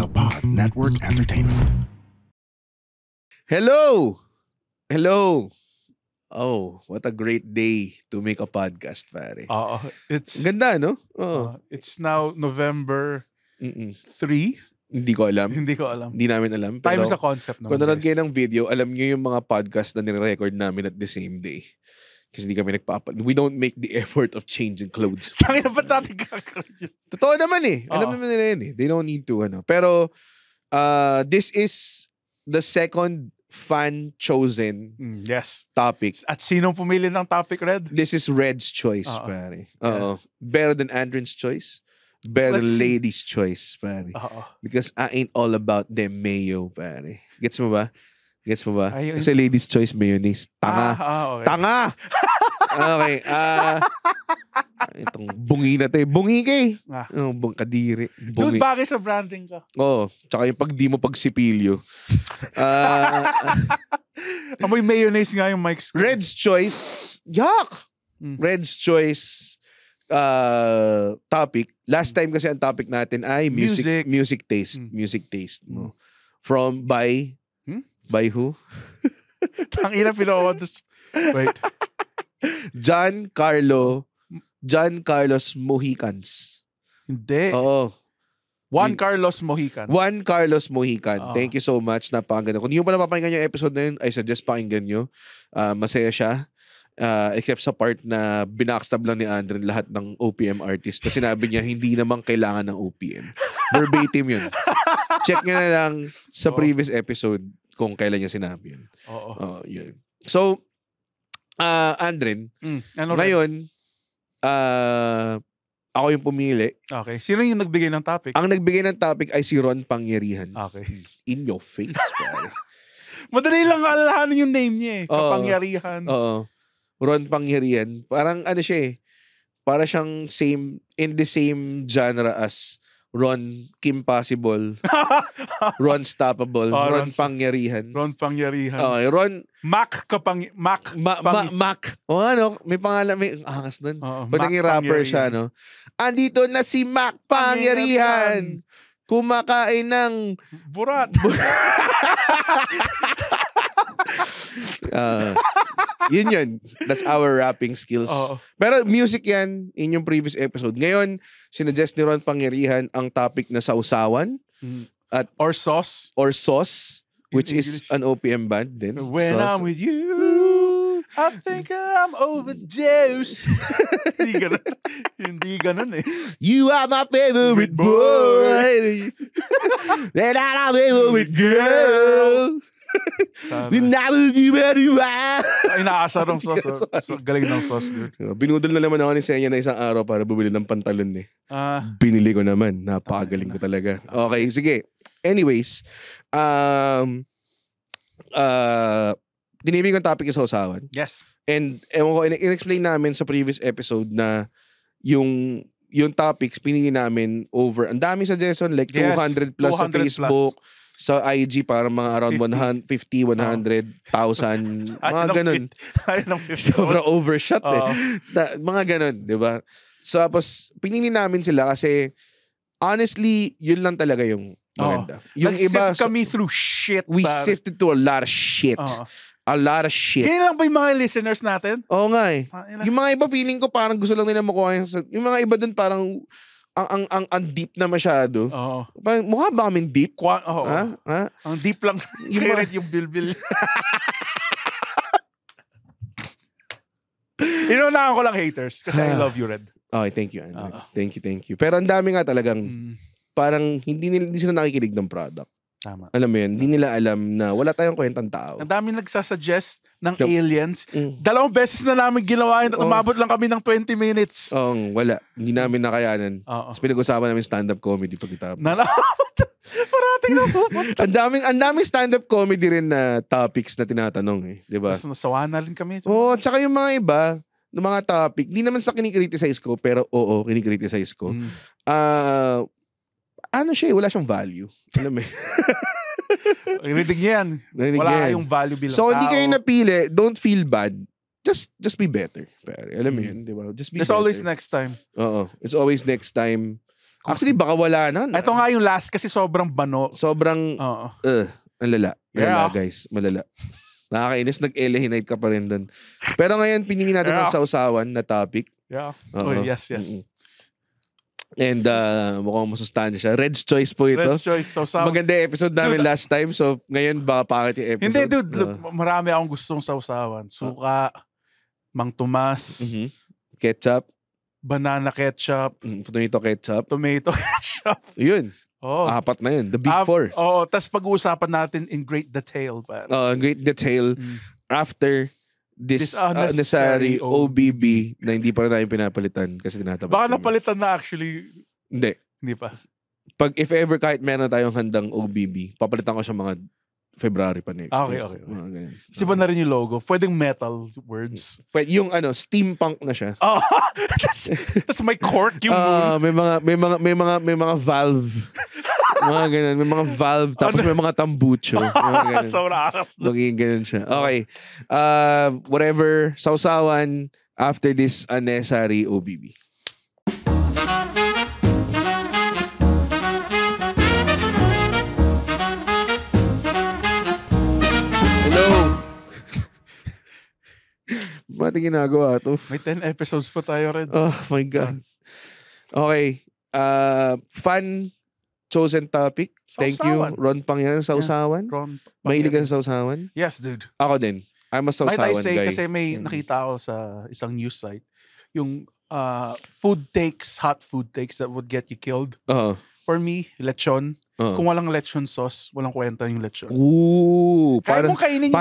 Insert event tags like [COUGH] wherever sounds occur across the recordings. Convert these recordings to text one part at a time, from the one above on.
the Pod Network Entertainment. Hello! Hello! Oh, what a great day to make a podcast, pare. Oo. it's, Ganda, no? Oo. uh, it's now November 3. Hindi ko alam. Hindi ko alam. Hindi namin alam. Time is a concept naman. Kung nanonood guys. kayo ng video, alam nyo yung mga podcast na nire-record namin at the same day. Kasi hindi kami nagpapa... We don't make the [LAUGHS] effort of changing clothes. [LAUGHS] Tangin na ba natin gagawin Totoo naman eh. Uh-huh. Alam naman nila yan eh. They don't need to ano. Pero uh, this is the second fan-chosen mm, yes. topics At sino pumili ng topic, Red? This is Red's choice, Uh-oh. pare. Uh-oh. Yeah. Better than Andrin's choice. Better Let's lady's choice, pare. Uh-oh. Because I ain't all about them mayo, pare. Gets mo ba? Gets mo ba? Ay, Kasi ladies choice mayonnaise. Tanga. Ah, ah, okay. Tanga! [LAUGHS] okay. Uh, itong bungi na to eh. Bungi ka eh. Ah. Oh, bung kadiri. Bungi. Dude, bagay sa branding ka. Oo. Oh, tsaka yung pag di mo sipilyo. uh, ah. [LAUGHS] Amoy mayonnaise nga yung Mike's. Red's Choice. Yuck! Mm. Red's Choice uh, topic. Last time kasi ang topic natin ay music music, music taste, mm. music taste mo. From by By who? [LAUGHS] Tangina, pinawadus. Wait. John Carlo, John Carlos Mohicans. Hindi. Oo. Juan Carlos Mohican. Juan Carlos Mohican. Oo. Ah. Thank you so much. Napakaganda. Kung hindi mo pa napapakinggan yung episode na yun, I suggest pakinggan nyo. Uh, masaya siya. Uh, except sa part na binakstab lang ni Andre lahat ng OPM artist. Tapos sinabi niya, hindi naman kailangan ng OPM. [LAUGHS] Verbatim yun. Check nyo na lang sa oh. previous episode kung kailan niya sinabi yun. Oo. Uh, yun. So, uh, ah, Andren, mm, ano ngayon, uh, ako yung pumili. Okay. Sino yung nagbigay ng topic? Ang nagbigay ng topic ay si Ron Pangyarihan. Okay. In your face, bro. [LAUGHS] Madali lang alalahanin yung name niya eh. Kapangyarihan. Oo. Ron Pangyarihan. Parang ano siya eh. Para siyang same, in the same genre as Run Kim Possible, [LAUGHS] Ron Stoppable, oh, run, Ron Pangyarihan. Run Pangyarihan. Oh, Ron Mac kapang Mac ma, ma, Mac. O oh, ano, may pangalan may angas nun. Oh, Pag naging rapper siya no. Andito na si Mac Pangyarihan. Kumakain ng burat. uh, [LAUGHS] yun yun. That's our rapping skills. Oo. Pero music yan, in yung previous episode. Ngayon, sinuggest ni Ron Pangirihan ang topic na sausawan Mm. At- Or sauce. or sauce, which is an OPM band din. When Sauce. I'm with you, I think I'm overdosed. [LAUGHS] Hindi ganun. Hindi ganun eh. You are my favorite boy. boy. [LAUGHS] Then I'm my favorite girl. Inaasa ng [LAUGHS] sauce. Ah. So, galing ng sauce, dude. Diba? Binudol na naman ako ni Senya na isang araw para bumili ng pantalon eh. Uh, Binili ko naman. Napakagaling ko talaga. Okay, sige. Anyways, um, uh, dinibig ko topic sa usawan. Yes. And ewan ko, in-explain namin sa previous episode na yung yung topics pinili namin over. Ang dami suggestion like yes, 200 plus 200 sa Facebook. Plus sa IG para mga around 150, 100, 100,000, mga ganun. [LAUGHS] Sobra overshot eh. Oh. Na, mga ganun, di ba? So, tapos, pinili namin sila kasi honestly, yun lang talaga yung oh. maganda. Oh. Yung iba, sift iba, kami through shit. We par. sifted to a lot of shit. Oh. A lot of shit. Ganyan lang ba yung mga listeners natin? Oo nga eh. yung mga iba feeling ko parang gusto lang nila makuha yung... Yung mga iba dun parang ang ang ang, ang deep na masyado. Oo. Parang, mukha ba kaming deep? Kwa, oo. Ha? Ha? Ang deep lang yung [LAUGHS] credit yung bilbil. [LAUGHS] Inunahan ko lang haters kasi I ah. love you, Red. Oh, thank you, Andrew. Uh-oh. Ah. Thank you, thank you. Pero ang dami nga talagang mm. parang hindi, nila, hindi sila nakikinig ng product. Tama. Alam mo yun, hindi nila alam na wala tayong kwentang tao. Ang daming nagsasuggest ng Yup. aliens. Mm. Dalawang beses na namin ginawa yun at umabot lang kami ng 20 minutes. Oo, wala. Hindi namin nakayanan. Oo. Tapos pinag-usapan namin stand-up comedy pagkatapos. Nalakot. [LAUGHS] Parating na po. [LAUGHS] ang daming, ang daming stand-up comedy rin na topics na tinatanong eh. Di ba? Mas nasawa na rin kami. Oo, tsaka yung mga iba, ng mga topic, di naman sa kinikriticize ko, pero oo, kinikriticize ko. Mm. Ah, ano siya eh, wala siyang value. Alam mo [LAUGHS] Narinig yan. Narinig wala yung value bilang So, hindi kayo napili. Don't feel bad. Just just be better. Pare. Alam mo mm. yun, di ba? Just be It's always next time. Oo. It's always next time. Actually, baka wala na. Ito nga yung last kasi sobrang bano. Sobrang, uh, ang Malala, Yeah. guys. Malala. Nakakainis. Nag-LA night ka pa rin doon. Pero ngayon, piningin natin Yeah. ang sausawan na topic. Yeah. Oo. Oh, yes, yes. Mm-mm. And uh, mukhang masustansya siya. Red's Choice po ito. Red's Choice. So, sa... Maganda episode namin dude, last time. So, ngayon ba pangit yung episode. Hindi, dude. look, uh, marami akong gustong sausawan. Suka, oh. Mang Tomas, mm-hmm. ketchup, banana ketchup, mm, tomato ketchup, tomato [LAUGHS] ketchup. Yun. Oh. Apat na yun. The big um, four. Oo. Oh, Tapos pag-uusapan natin in great detail. Pa. Oh, uh, great detail. Mm. After this unnecessary, ah, ah, unnecessary OBB na hindi pa rin namin pinapalitan kasi tinatabak. Baka napalitan na actually. Hindi. Hindi pa. Pag if ever kahit meron tayong handang OBB, papalitan ko siya mga February pa next. Ah, okay, okay. okay. okay. Siba na rin yung logo. Pwedeng metal words. Hmm. Pwede, yung ano, steampunk na siya. Oh, [LAUGHS] tapos may cork yung moon. may mga, may mga, may mga, may mga valve. [LAUGHS] mga ganun. May mga valve, tapos ano? may mga tambucho. [LAUGHS] Sobrang akas. Magiging ganun siya. Okay. Uh, whatever, sausawan after this unnecessary OBB. [LAUGHS] Ba't ginagawa to? May 10 episodes pa tayo rin. Oh my God. Okay. Uh, fun chosen topic. Sausawan. Thank you, Ron Pangyan, Sausawan. Yeah, Ron Pangyan. Mahilig sa usawan? Yes, dude. Ako din. I'm a Sausawan Might I say, guy. Kasi may hmm. nakita ako sa isang news site, yung uh, food takes, hot food takes that would get you killed. Uh-huh. For me, lechon. Uh-huh. Kung walang lechon sauce, walang kwenta yung lechon. Ooh, Kaya para,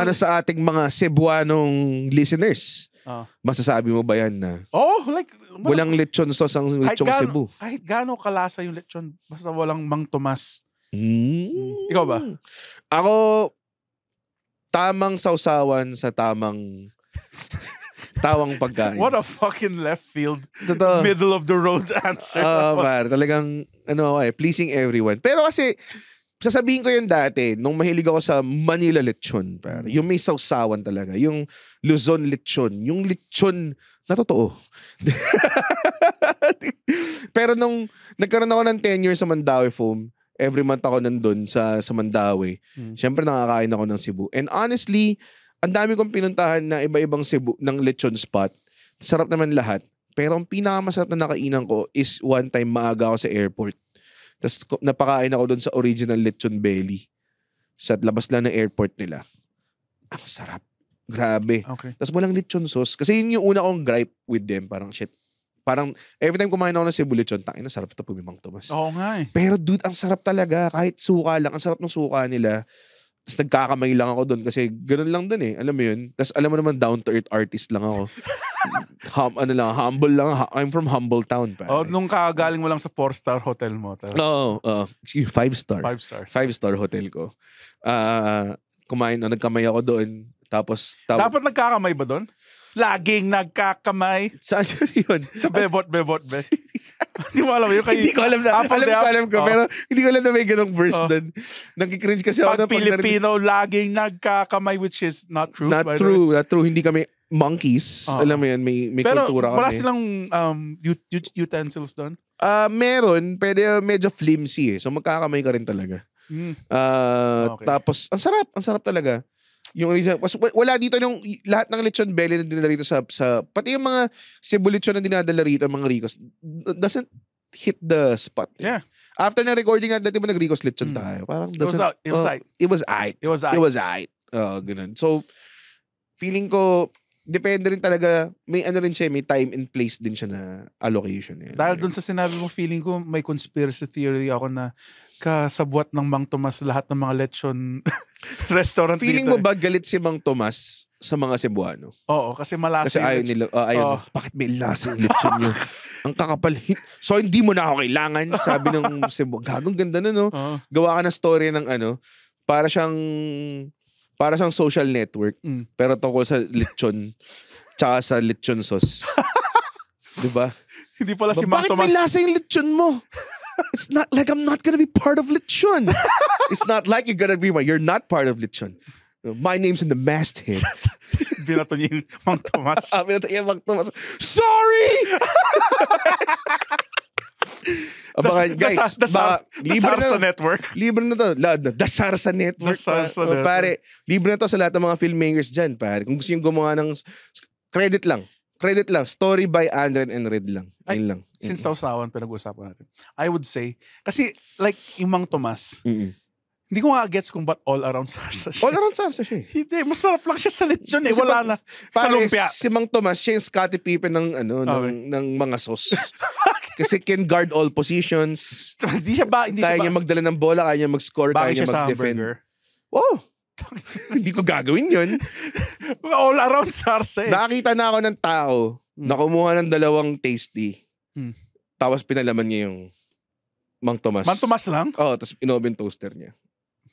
para sa ating mga Cebuanong listeners. Uh, masasabi mo ba yan na oh, like, walang lechon sauce ang lechon gano, Cebu? Kahit gaano kalasa yung lechon, basta walang mang Tomas. Mm. Ikaw ba? Ako, tamang sausawan sa tamang [LAUGHS] tawang pagkain. What a fucking left field, Totoo. middle of the road [LAUGHS] answer. Oo, uh, ah, par. Talagang, ano ako eh, pleasing everyone. Pero kasi, sasabihin ko yun dati, nung mahilig ako sa Manila lechon, pero mm. yung may sausawan talaga, yung Luzon lechon, yung lechon na totoo. [LAUGHS] pero nung nagkaroon ako ng 10 years sa Mandawi Foam, every month ako nandun sa, sa Mandawi. Mm. Siyempre nakakain ako ng Cebu. And honestly, ang dami kong pinuntahan na iba-ibang Cebu, ng lechon spot. Sarap naman lahat. Pero ang pinakamasarap na nakainan ko is one time maaga ako sa airport tapos napakain ako doon sa original lechon belly. Sa labas lang ng airport nila. Ang sarap. Grabe. Okay. Tapos walang lechon sauce. Kasi yun yung una kong gripe with them. Parang shit. Parang every time kumain ako ng cebu lechon, tangin na sarap ito pumimang Tomas. Oo nga eh. Pero dude, ang sarap talaga. Kahit suka lang. Ang sarap ng suka nila. Tapos nagkakamay lang ako doon kasi ganun lang doon eh. Alam mo yun? Tapos alam mo naman down to earth artist lang ako. [LAUGHS] hum, ano lang, humble lang. I'm from humble town, pa. Oh, nung kagaling mo lang sa four-star hotel mo. Oo, oh, uh, oh. excuse, five-star. Five-star. Five-star hotel ko. Uh, kumain na, oh, nagkamay ako doon. Tapos, taw- Dapat nagkakamay ba doon? Laging nagkakamay. Saan yun? sa bebot, bebot, be. Hindi [LAUGHS] mo alam yun. Kay, hindi ko alam na. Apple alam ko, alam ko. Oh. Pero hindi ko alam na may ganong verse oh. doon. Nagkikringe kasi pag ako. Pag Pilipino, pag laging nagkakamay, which is not true. Not true. Not true. Hindi kami monkeys. Uh-huh. Alam mo yun, may, may Pero kultura kami. Pero wala silang um, ut- utensils doon? Uh, ah, meron, pero medyo flimsy eh. So magkakamay ka rin talaga. Mm. Uh, okay. Tapos, ang sarap, ang sarap talaga. Yung wala dito yung lahat ng lechon belly na dinadala rito sa, sa pati yung mga cebu na dinadala rito mga ricos doesn't hit the spot. Eh. Yeah. After na recording natin, dati mo nag-Ricos lechon mm. tayo. Parang it was, out, it was uh, it was aight. It was aight. It was aight. It oh, ganun. So, feeling ko, depende rin talaga, may ano rin siya, eh, may time and place din siya na allocation. Yun. Eh. Dahil doon sa sinabi mo, feeling ko may conspiracy theory ako na kasabwat ng Mang Tomas lahat ng mga lechon [LAUGHS] restaurant Feeling dito. mo eh. ba galit si Mang Tomas sa mga Cebuano? Oo, kasi malasa Kasi ayaw nila, uh, ayaw, oh. bakit may lasa yung lechon niyo? [LAUGHS] Ang kakapal. So, hindi mo na ako kailangan, sabi ng Cebuano. Gagong ganda na, no? Oh. Gawa ka na story ng ano, para siyang para siyang social network, Mm. pero tungkol sa lechon, [LAUGHS] tsaka sa lechon sauce. [LAUGHS] ba? Diba? Hindi pala si diba, Mac Bakit may Tomas. lasa yung lechon mo? It's not like I'm not gonna be part of lechon. [LAUGHS] It's not like you're gonna be my, you're not part of lechon. My name's in the masthead. Binato niya yung Mang Tomas. Sabi na tayo, Mac Tomas, sorry! Ah, baka, guys, the, the, ba, libre na, Network. Libre na to. Lahat na. The Sarsa Network. The Sarsa pa, oh, Network. Pare, libre na to sa lahat ng mga filmmakers dyan, pare. Kung gusto yung gumawa ng credit lang. Credit lang. Story by Andren and Red lang. Ayun lang. Since mm-hmm. tausawan, pinag-uusapan natin. I would say, kasi like yung Mang Tomas, mm-hmm. Hindi ko nga gets kung ba't all around [LAUGHS] Sarsa siya. All around Sarsa siya. Eh. Hindi, masarap lang siya sa lechon eh. Wala si na. Pare, sa lumpia. Si Mang Tomas, siya yung Scottie Pippen ng, ano, okay. ng, ng mga sauce. [LAUGHS] Kasi can guard all positions. [LAUGHS] hindi siya ba? Hindi kaya siya niya magdala ng bola, kaya niya mag-score, kaya niya mag-defend. hamburger? [LAUGHS] hindi ko gagawin yun. [LAUGHS] All around sarse. Nakakita na ako ng tao hmm. na kumuha ng dalawang tasty. Mm. Tapos pinalaman niya yung Mang Tomas. Mantumas lang? Oo, tapos inobin toaster niya.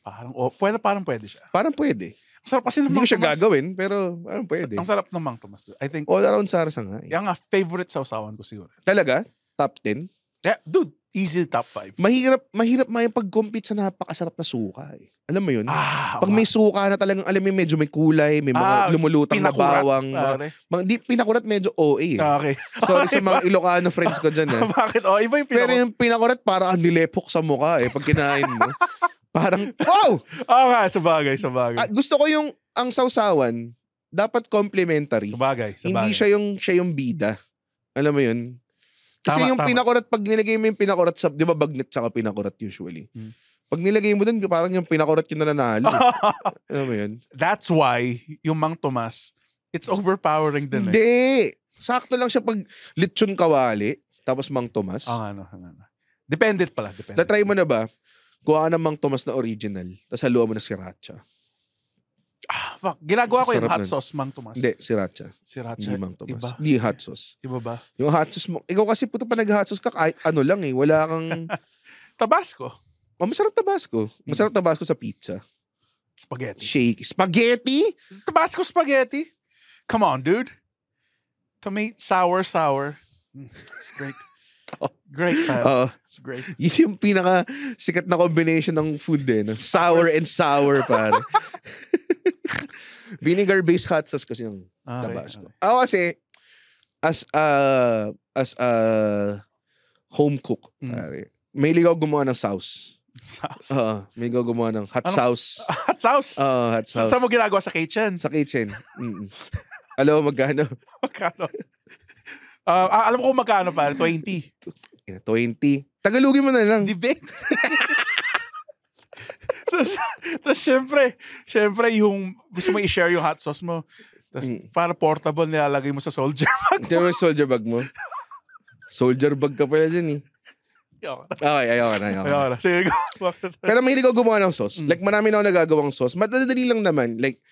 Parang, oh, pwede, parang pwede siya. Parang pwede. Ang sarap kasi ng Hindi ko siya Tomas. gagawin, pero parang pwede. Ang sarap ng Mang Tomas. I think, All around Sarasang. nga eh. yung nga favorite sausawan ko siguro. Talaga? top 10? Yeah, dude, easy top 5. Mahirap, mahirap may pag-compete sa napakasarap na suka eh. Alam mo yun? Ah, Pag okay. may suka na talagang, alam mo medyo may kulay, may mga ah, lumulutang na bawang. Pare. Mga, di, pinakurat medyo OA eh. Ah, okay. Sorry okay, sa mga Ilocano friends ko dyan eh. [LAUGHS] Bakit? Oh, iba yung pinakurat. Pero yung pinakurat para ang nilepok sa mukha eh pag kinain mo. [LAUGHS] parang, wow! Oo oh, nga, sabagay, sabagay. Ah, gusto ko yung, ang sausawan, dapat complementary. Sabagay, sabagay. Hindi siya yung, siya yung bida. Alam mo yun? Kasi tama, yung tama. pinakurat, pag nilagay mo yung pinakurat sa, di ba bagnet sa pinakurat usually? Hmm. Pag nilagay mo din, parang yung pinakurat yung nananalo. ano [LAUGHS] mo yun? That's why, yung Mang Tomas, it's overpowering din eh. Hindi. eh. Sakto lang siya pag lechon kawali, tapos Mang Tomas. Oh, ano, ano, ano. Dependent pala. Dependent. Na-try mo na ba? Kuha ka ng Mang Tomas na original, tapos haluan mo na sriracha. Ah, fuck. Ginagawa ko yung Sarap hot nun. sauce, Mang Tomas. Hindi, sriracha. Sriracha. Hindi Mang Tomas. Iba. Hindi hot sauce. Iba ba? Yung hot sauce mo, ikaw kasi puto pa nag-hot sauce ka, kahit ano lang eh, wala kang, [LAUGHS] Tabasco. oh, masarap tabasco. Masarap tabasco sa pizza. Spaghetti. Shake. Spaghetti? Tabasco spaghetti. Come on, dude. Tomato sour sour. Great. [LAUGHS] Oh. Great, pal. Oo. Oh. It's great. yun yung pinaka sikat na combination ng food din. Sour and sour, pare. [LAUGHS] [LAUGHS] Vinegar-based hot sauce kasi yung ah, Tabasco. Okay, Ako kasi, as a, uh, as a uh, home cook, mm. pare, may ligaw gumawa ng sauce. Sauce? Uh, may ligaw gumawa ng hot Anong, sauce. [LAUGHS] Hot sauce? Oo, uh, hot sauce. Sa, saan mo ginagawa? Sa kitchen? Sa kitchen. Mm -mm. Alam mo magkano? [LAUGHS] magkano? Uh, alam ko magkano pa, 20. 20. Tagalugin mo na lang. Debate tapos, tapos syempre, syempre yung gusto mo i-share yung hot sauce mo. Tapos mm. para portable nilalagay mo sa soldier [LAUGHS] bag mo. Diyan soldier bag mo. Soldier bag ka pala dyan eh. Ayoko na. Okay, ayoko na. Ayoko, na. Sige, go. Pero mahilig ako gumawa ng sauce. Mm. Like, marami na ako nagagawang sauce. Madali lang naman. Like,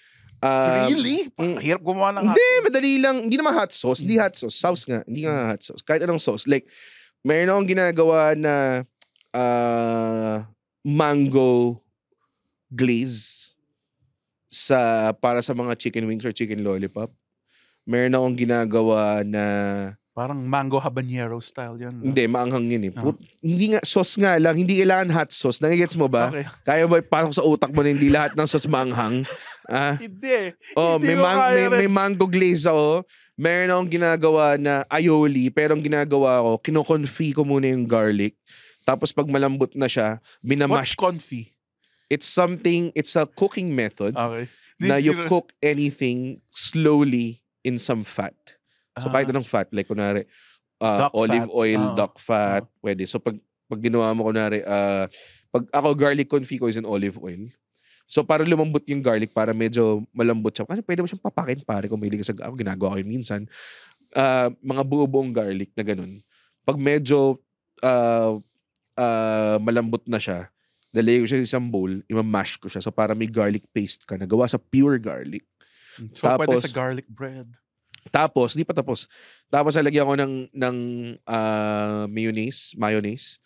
Uh, really? Mm, Hirap gumawa ng hot Hindi, madali lang. Hindi naman hot sauce. Hindi mm. hot sauce. Sauce nga. Hindi nga hot sauce. Kahit anong sauce. Like, mayroon akong ginagawa na uh, mango glaze sa para sa mga chicken wings or chicken lollipop. Meron akong ginagawa na Parang mango habanero style yan. Hindi, maanghang yun eh. Ah. Put, uh-huh. Hindi nga, sauce nga lang. Hindi kailangan hot sauce. Nangigets mo ba? [LAUGHS] Okay. Kaya ba ipasok sa utak mo na hindi lahat ng sauce maanghang? Ah, [LAUGHS] hindi. Oh, hindi may, man- may, may mango glaze ako. Meron akong ginagawa na aioli. Pero ang ginagawa ko, kinoconfit ko muna yung garlic. Tapos pag malambot na siya, binamash. What's confit? It's something, it's a cooking method Okay. na you cook anything slowly in some fat. So kahit ah. anong fat, like kunwari, uh, Duck olive fat. oil, Ah. duck fat, ah. pwede. So pag, pag ginawa mo kunwari, uh, pag ako garlic confit ko is in olive oil. So para lumambot yung garlic, para medyo malambot siya. Kasi pwede mo siyang papakin pare kung mahilig ka sa ako, ginagawa ko yun minsan. Uh, mga buo-buong garlic na ganun. Pag medyo uh, uh, malambot na siya, Nalagay ko siya sa isang bowl, imamash ko siya. So para may garlic paste ka na gawa sa pure garlic. Hmm, so tapos, pwede sa garlic bread. Tapos, di pa tapos. Tapos nalagyan ko ng, ng uh, mayonnaise, mayonnaise.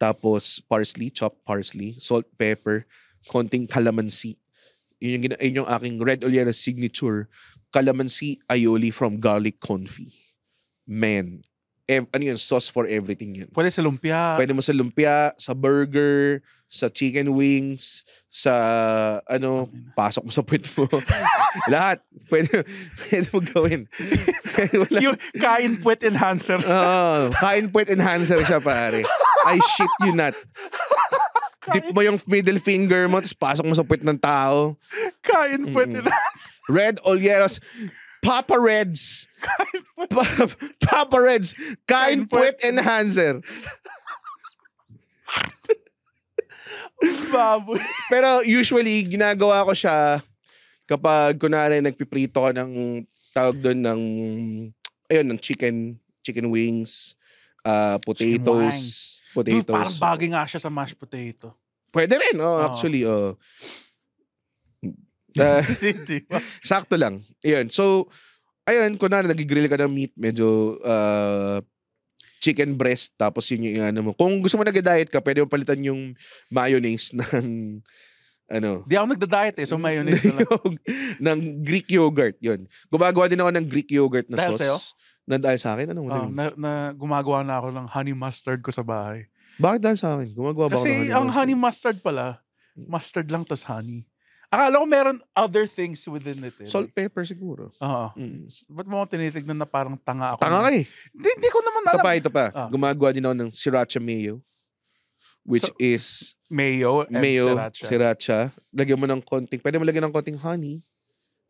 Tapos parsley, chopped parsley, salt, pepper, konting calamansi. Yun yung, yun yung aking Red Oliana signature. Calamansi aioli from garlic confit. Man, ev- ano yun, sauce for everything yun. Pwede sa lumpia. Pwede mo sa lumpia, sa burger, sa chicken wings, sa ano, pasok mo sa puwit mo. [LAUGHS] Lahat. Pwede, pwede mo gawin. Wala. Yung kain puwit enhancer. Oo. Kain puwit enhancer siya, pare. I shit you not. Dip mo yung middle finger mo, tapos pasok mo sa puwit ng tao. Kain puwit mm. enhancer. Red Olieros. Papa Reds. Kain puwit. Papa Reds. Kain, kain puwit enhancer. Baboy. Pero usually, ginagawa ko siya kapag kunwari nagpiprito ko ng tawag doon ng ayun, ng chicken, chicken wings, uh, ah, potatoes, chicken potatoes. Dude, parang bagay nga siya sa mashed potato. Pwede rin, oh, actually. Oh. Uh, [LAUGHS] sakto lang. Ayun. So, ayun, kunwari nag-grill ka ng meat, medyo uh, chicken breast tapos yun yung ano mo. Kung gusto mo nag-diet ka, pwede mo palitan yung mayonnaise [LAUGHS] ng ano. Di ako nagda-diet eh, so mayonnaise na lang. [LAUGHS] ng Greek yogurt, yun. Gumagawa din ako ng Greek yogurt na dahil sauce. sa'yo? Na dahil sa akin? Ano mo? Uh, na, na, gumagawa na ako ng honey mustard ko sa bahay. Bakit dahil sa akin? Gumagawa ba Kasi ako ng honey ang mustard? honey mustard pala, hmm. mustard lang tas honey. Akala ko meron other things within it. Eh. Salt, pepper siguro. Oo. Mm. Ba't mo tinitignan na parang tanga ako? Tanga ka eh. Hindi, hindi ko naman alam. Ito pa, ito pa. Ah. Gumagawa din ako ng sriracha mayo. Which so, is... Mayo and mayo, sriracha. sriracha. Lagyan mo ng konting... Pwede mo lagyan ng konting honey.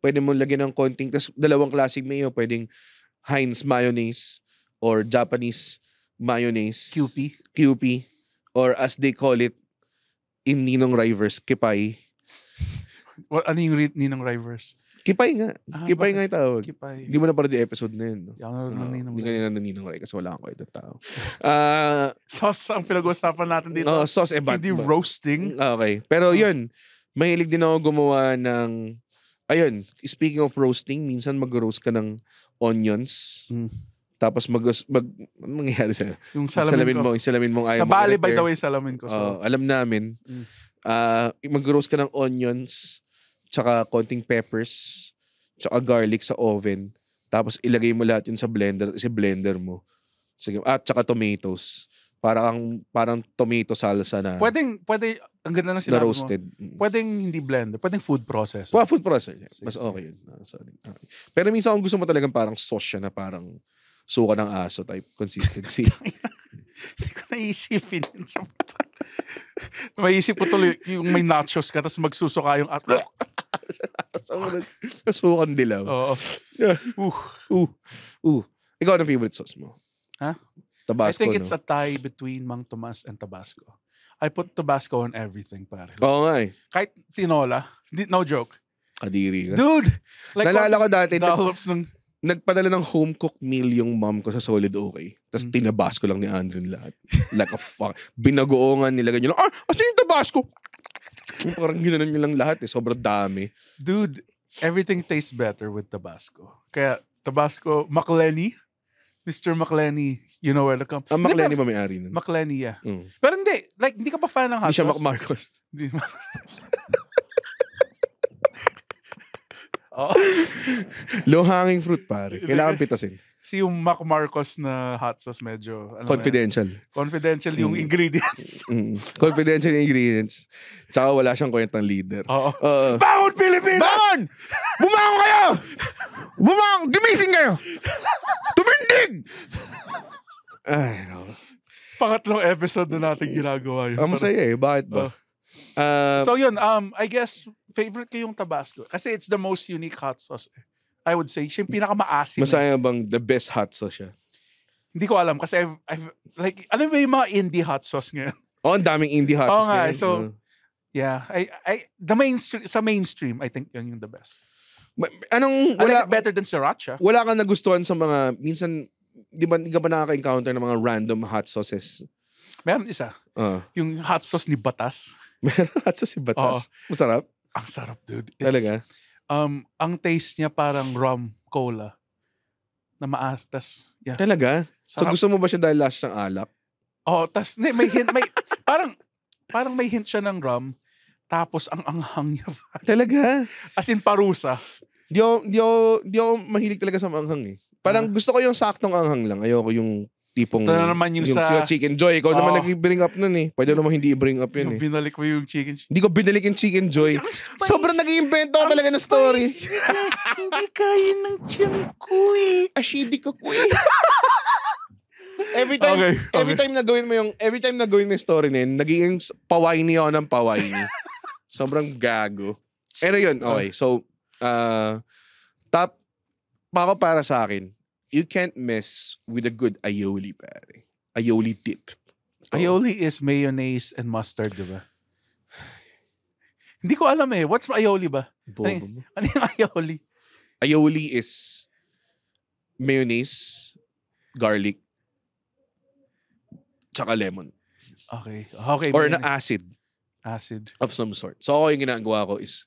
Pwede mo lagyan ng konting... Tapos dalawang klaseng mayo. Pwedeng Heinz mayonnaise or Japanese mayonnaise. QP. QP. Or as they call it, in Ninong Rivers, kipay. Well, ano yung read ni ng Rivers? Kipay nga. Ah, kipay nga yung tawag. Kipay. Hindi mo na para di episode na yun. No? Hindi ako naroon ah, Ninong Ray. Hindi ka na naninong Ray kasi wala ko itong tao. uh, [LAUGHS] sauce ang pinag-uusapan natin dito. Oh, sauce eh, but, Hindi roasting. Okay. Pero ah. yun, mahilig din ako gumawa ng ayun, speaking of roasting, minsan mag-roast ka ng onions. Mm. Tapos mag, mag ano nangyayari sa'yo? Yung salamin, salamin ko. mo, yung salamin mong ayaw Nabali by the way salamin ko. So. Uh, alam namin. Mm. Uh, mag-roast ka ng onions tsaka konting peppers, tsaka garlic sa oven. Tapos ilagay mo lahat yun sa blender, si blender mo. Sige, at tsaka tomatoes. Para ang parang tomato salsa na. Pwedeng pwede ang ganda ng sinabi roasted. mo. Mm. Pwedeng hindi blender, pwedeng food processor. Well, food processor. Mas okay yun. Ah, sorry. Okay. Pero minsan kung gusto mo talaga parang sauce siya na parang suka ng aso type consistency. [LAUGHS] Hindi ko naisipin yun sa Maisip ko tuloy yung may nachos ka tapos magsusuka yung at [LAUGHS] sa nasukan dilaw. Oo. Uh, uh, uh. Ikaw, ano favorite sauce mo? Ha? Tabasco, I think it's no? a tie between Mang Tomas and Tabasco. I put Tabasco on everything, pare. Oo nga eh. Kahit tinola. No joke. Kadiri ka. Dude! Like, Nalala ko dati, dollops ng... nagpadala ng home cooked meal yung mom ko sa Solid Okay. Eh. Tapos mm. tinabas lang ni Andrew lahat. like a fuck. Binagoongan, nilagay niya lang, ah, asin yung tabasco? Yung parang ginanon nilang lahat eh. Sobrang dami. Dude, everything tastes better with Tabasco. Kaya Tabasco, McLenny, Mr. McLenny, you know where to come. Ah, McLenny ba may-ari nun? McLenny, yeah. Mm. Pero hindi, like, hindi ka pa fan ng hot Hindi siya sauce. McMarcos. Hindi. [LAUGHS] [LAUGHS] Oo. Low-hanging fruit, pare. Kailangan pitasin si yung Mac Marcos na hot sauce medyo ano confidential. Yan, confidential mm. yung ingredients. [LAUGHS] mm. Confidential yung ingredients. Tsaka wala siyang kwentang leader. Oo. Uh, Bangon Pilipinas! Bangon! Bumangon kayo! Bumangon! Gumising kayo! Tumindig! Ay, no. Pangatlong episode na natin ginagawa yun. Ang ah, masaya eh. Bakit ba? uh, so yun, um, I guess favorite ko yung Tabasco. Kasi it's the most unique hot sauce. Eh. I would say, siya yung hmm. pinakamaasim. Masaya bang the best hot sauce siya? Hindi ko alam kasi I've, I've like, alam mo yung mga indie hot sauce ngayon? oh, ang daming indie hot sauce oh, nga, ngayon. So, uh. yeah. I, I, the mainstream, sa mainstream, I think yun yung the best. Ma- anong, wala, I like better than sriracha. Wala kang nagustuhan sa mga, minsan, di ba, di ka ba nakaka-encounter ng mga random hot sauces? Meron isa. Uh. Yung hot sauce ni Batas. [LAUGHS] Meron hot sauce ni Batas? Oo. Masarap? Ang sarap, dude. It's, Talaga? um, ang taste niya parang rum cola na maas. Tas, yeah. Talaga? Sarap. So gusto mo ba siya dahil last ng alak? oh, tas may, may hint, may, [LAUGHS] parang, parang may hint siya ng rum, tapos ang anghang niya. Pa. Talaga? As in parusa. Di ako, di ako, di ako mahilig talaga sa anghang eh. Parang uh, gusto ko yung saktong anghang lang. Ayoko yung tipong... Ito na naman yung, yung sa... Chicken Joy. Ikaw oh. naman nag-bring up nun eh. Pwede naman hindi i-bring up yun yung eh. binalik mo yung Chicken Hindi ko binalik yung Chicken Joy. Sobrang nag-iimbento ko talaga ng story. [LAUGHS] hindi kaya ng tiyan ko eh. Ashidi ko ko Every time, okay, okay. every time na gawin mo yung, every time na gawin mo yung story na nagiging pawaini niyo ng pawaini. [LAUGHS] Sobrang gago. Pero yun, okay. So, uh, top, ako para sa akin, you can't mess with a good aioli, pare. Aioli dip. Oh. Aioli is mayonnaise and mustard, di ba? [SIGHS] Hindi ko alam eh. What's aioli ba? Bobo ano, [LAUGHS] ano yung aioli? Aioli is mayonnaise, garlic, tsaka lemon. Okay. Okay. Or na acid. Acid. Of some sort. So ako yung ginagawa ko is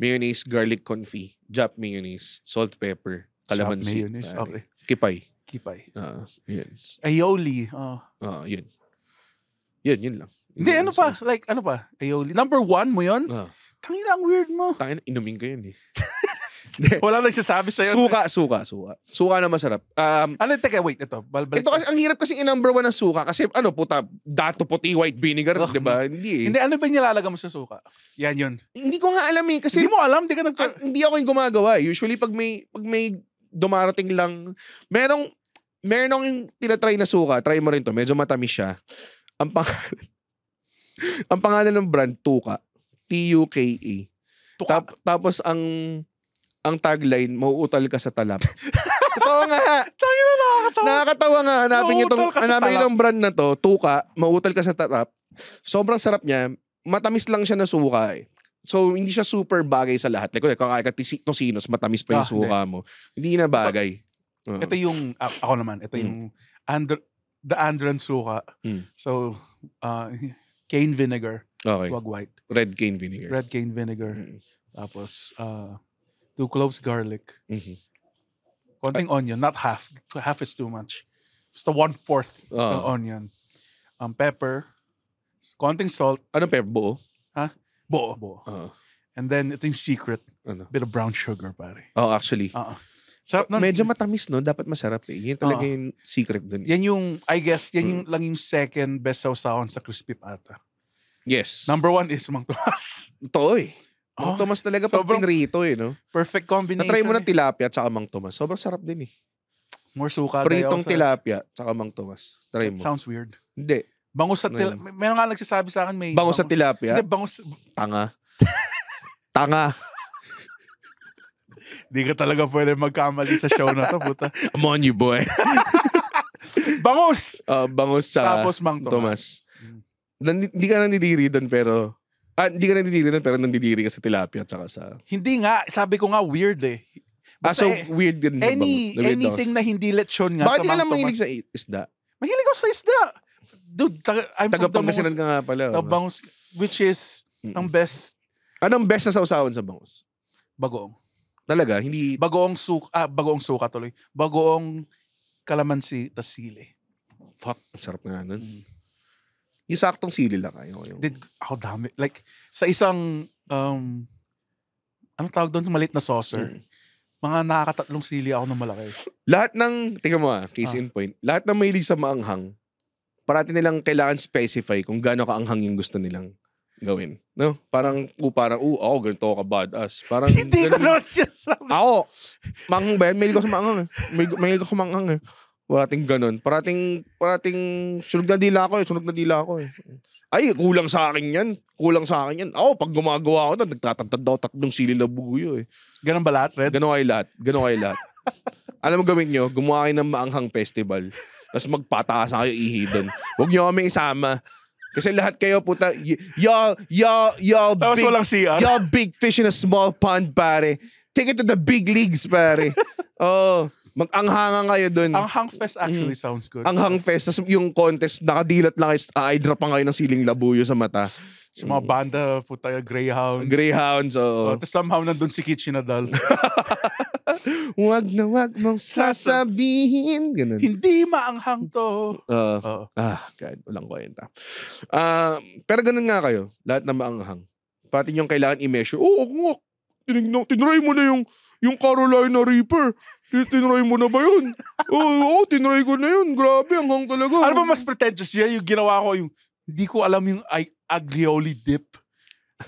mayonnaise, garlic confit, Jap mayonnaise, salt, pepper, Kalamansi. Chopped mayonnaise. Pare. Okay. Kipay. Kipay. Uh, yun. Aioli. Uh. Uh, yun. Yun, yun lang. Hindi, ano pa? Like, ano pa? Aioli. Number one mo yun? Uh. Tangina, ang weird mo. Tangina, inumin ko yun eh. Wala nagsasabi sa'yo. Suka, suka, suka. Suka na masarap. Um, ano, teka, wait, ito. Balbalik. Ito kasi, ang hirap kasi i-number one ng suka. Kasi ano, puta, dato puti, white vinegar, oh. di ba? Hindi eh. Hindi, ano ba nilalagay mo sa suka? Yan yun. Hindi ko nga alam eh. Kasi, hindi mo alam, di ka nag- uh, Hindi ako yung gumagawa. Usually, pag may, pag may dumarating lang. Merong, merong yung tinatry na suka. Try mo rin to. Medyo matamis siya. Ang pangalan, [LAUGHS] ang pangalan ng brand, Tuka. T-U-K-E. Tuka. Tap, tapos ang ang tagline, mauutal ka sa talap. [LAUGHS] Totoo nga. Tangin na nakakatawa. Nakakatawa nga. Hanapin niyo itong, hanapin niyo itong brand na to, Tuka, mauutal ka sa talap. Sobrang sarap niya. Matamis lang siya na suka eh. So, hindi siya super bagay sa lahat. Like, kung ka sinos, matamis pa yung ah, suka hindi. mo. Hindi na bagay. uh Ito yung, ako naman, ito mm. yung hmm. under, the Andron suka. Mm. So, uh, cane vinegar. Okay. Wag white. Red cane vinegar. Red cane vinegar. Mm. Tapos, uh, two cloves garlic. Mm-hmm. Konting uh, onion, not half. Half is too much. Basta one-fourth uh, ng onion. Um, pepper. Konting salt. Anong pepper? Buo? Ha? Buo. Buo. Uh-huh. And then, ito yung secret. Ano? Bit of brown sugar, pare. Oh, actually. Oo. Sarap nun. Medyo matamis, no? Dapat masarap eh. Yan talaga Oo. yung secret dun. Eh. Yan yung, I guess, yan yung mm. lang yung second best sausawan sa crispy pata. Yes. Number one is Mang Tomas. [LAUGHS] Totoo eh. Mang Oh. Tomas talaga pag Sobrang- pinrito eh, no? Perfect combination. Natry mo na eh. tilapia at saka Mang Tomas. Sobrang sarap din eh. More suka. Pritong tayo sa- tilapia at saka Mang Tomas. Try mo. Sounds weird. Hindi. Bango sa tilapia. Ano meron nga nagsasabi sa akin may... Bango, sa tilapia? Hindi, bango Tanga. Tanga. Hindi ka talaga pwede magkamali sa show na to, puta. I'm [LAUGHS] on you, boy. [LAUGHS] bangus! Uh, bangus sa Tapos Mang Tomas. Tomas. Hmm. Hindi ka nandidiri doon pero... Ah, hindi ka nandidiri doon pero nandidiri ka sa tilapia at saka sa... Hindi nga. Sabi ko nga weird eh. Basta, ah, so eh, weird din. Any, bang, weird anything daw. na hindi lechon nga Bakit sa Mang Tomas. Bakit alam mahilig sa isda? Mahilig ako sa isda. Dude, taga, I'm Tagapagkasinan ka nga pala. oh. Tabangus, which is ang best Anong best na sausawan sa bangus? bagoong. Talaga, hindi... Bagoong suka, ah, bagoong suka tuloy. Bagoong kalamansi tas sili. Fuck, sarap nga nun. Mm. Yung saktong sili lang kayo. Yung, Did, ako dami. Like, sa isang, um, ano tawag doon, maliit na saucer, mm. mga nakakatatlong sili ako na malaki. lahat ng, tingnan mo ah, case Ah. in point, lahat ng mahilig sa maanghang, parati nilang kailangan specify kung gaano kaanghang yung gusto nilang gawin. No? Parang, oh, parang, oh, ako, ganito ka badass. Parang, [LAUGHS] Hindi ko naman siya sabi. Ako, manghang ba yan? Mahilig ako sa manghang eh. Mahilig, mahilig ako manghang eh. Parating ganun. Parating, parating, sunog na dila ako eh. Sunog na dila ako eh. Ay, kulang sa akin yan. Kulang sa akin yan. Ako, pag gumagawa ako na, nagtatantad daw tatlong sili na buguyo eh. Ganun ba lahat, Red? Ganun kayo lahat. Ganun kayo lahat. Alam mo gawin nyo, gumawa kayo ng maanghang festival. Tapos magpataas kayo ihi doon. Huwag nyo kami isama. Kasi lahat kayo puta, y'all, y'all, y'all Tapos big, walang CR. Y'all big fish in a small pond, pare. Take it to the big leagues, pare. oh, mag-anghangan kayo doon. Ang fest actually mm. sounds good. Ang Hangfest, tapos yung contest, nakadilat lang kayo, eyedrop pa kayo ng siling labuyo sa mata. Sa mga mm. banda, puta, Greyhounds. Greyhounds, oo. Oh. Oh, tapos somehow nandun si Kitchinadal. [LAUGHS] [LAUGHS] wag na wag mong sasabihin. Ganun. Hindi maanghang to. Uh, Oo. Ah, God, walang kwenta. Uh, pero ganun nga kayo. Lahat na maanghang. Pati yung kailangan i-measure. Oo, oh, ngok. Tinignan, tinry mo na yung yung Carolina Reaper, tinry mo na ba yun? Oo, oh, oh, tinry ko na yun. Grabe, ang hang talaga. Alam mo, mas pretentious siya yung ginawa ko yung, hindi ko alam yung I, aglioli dip.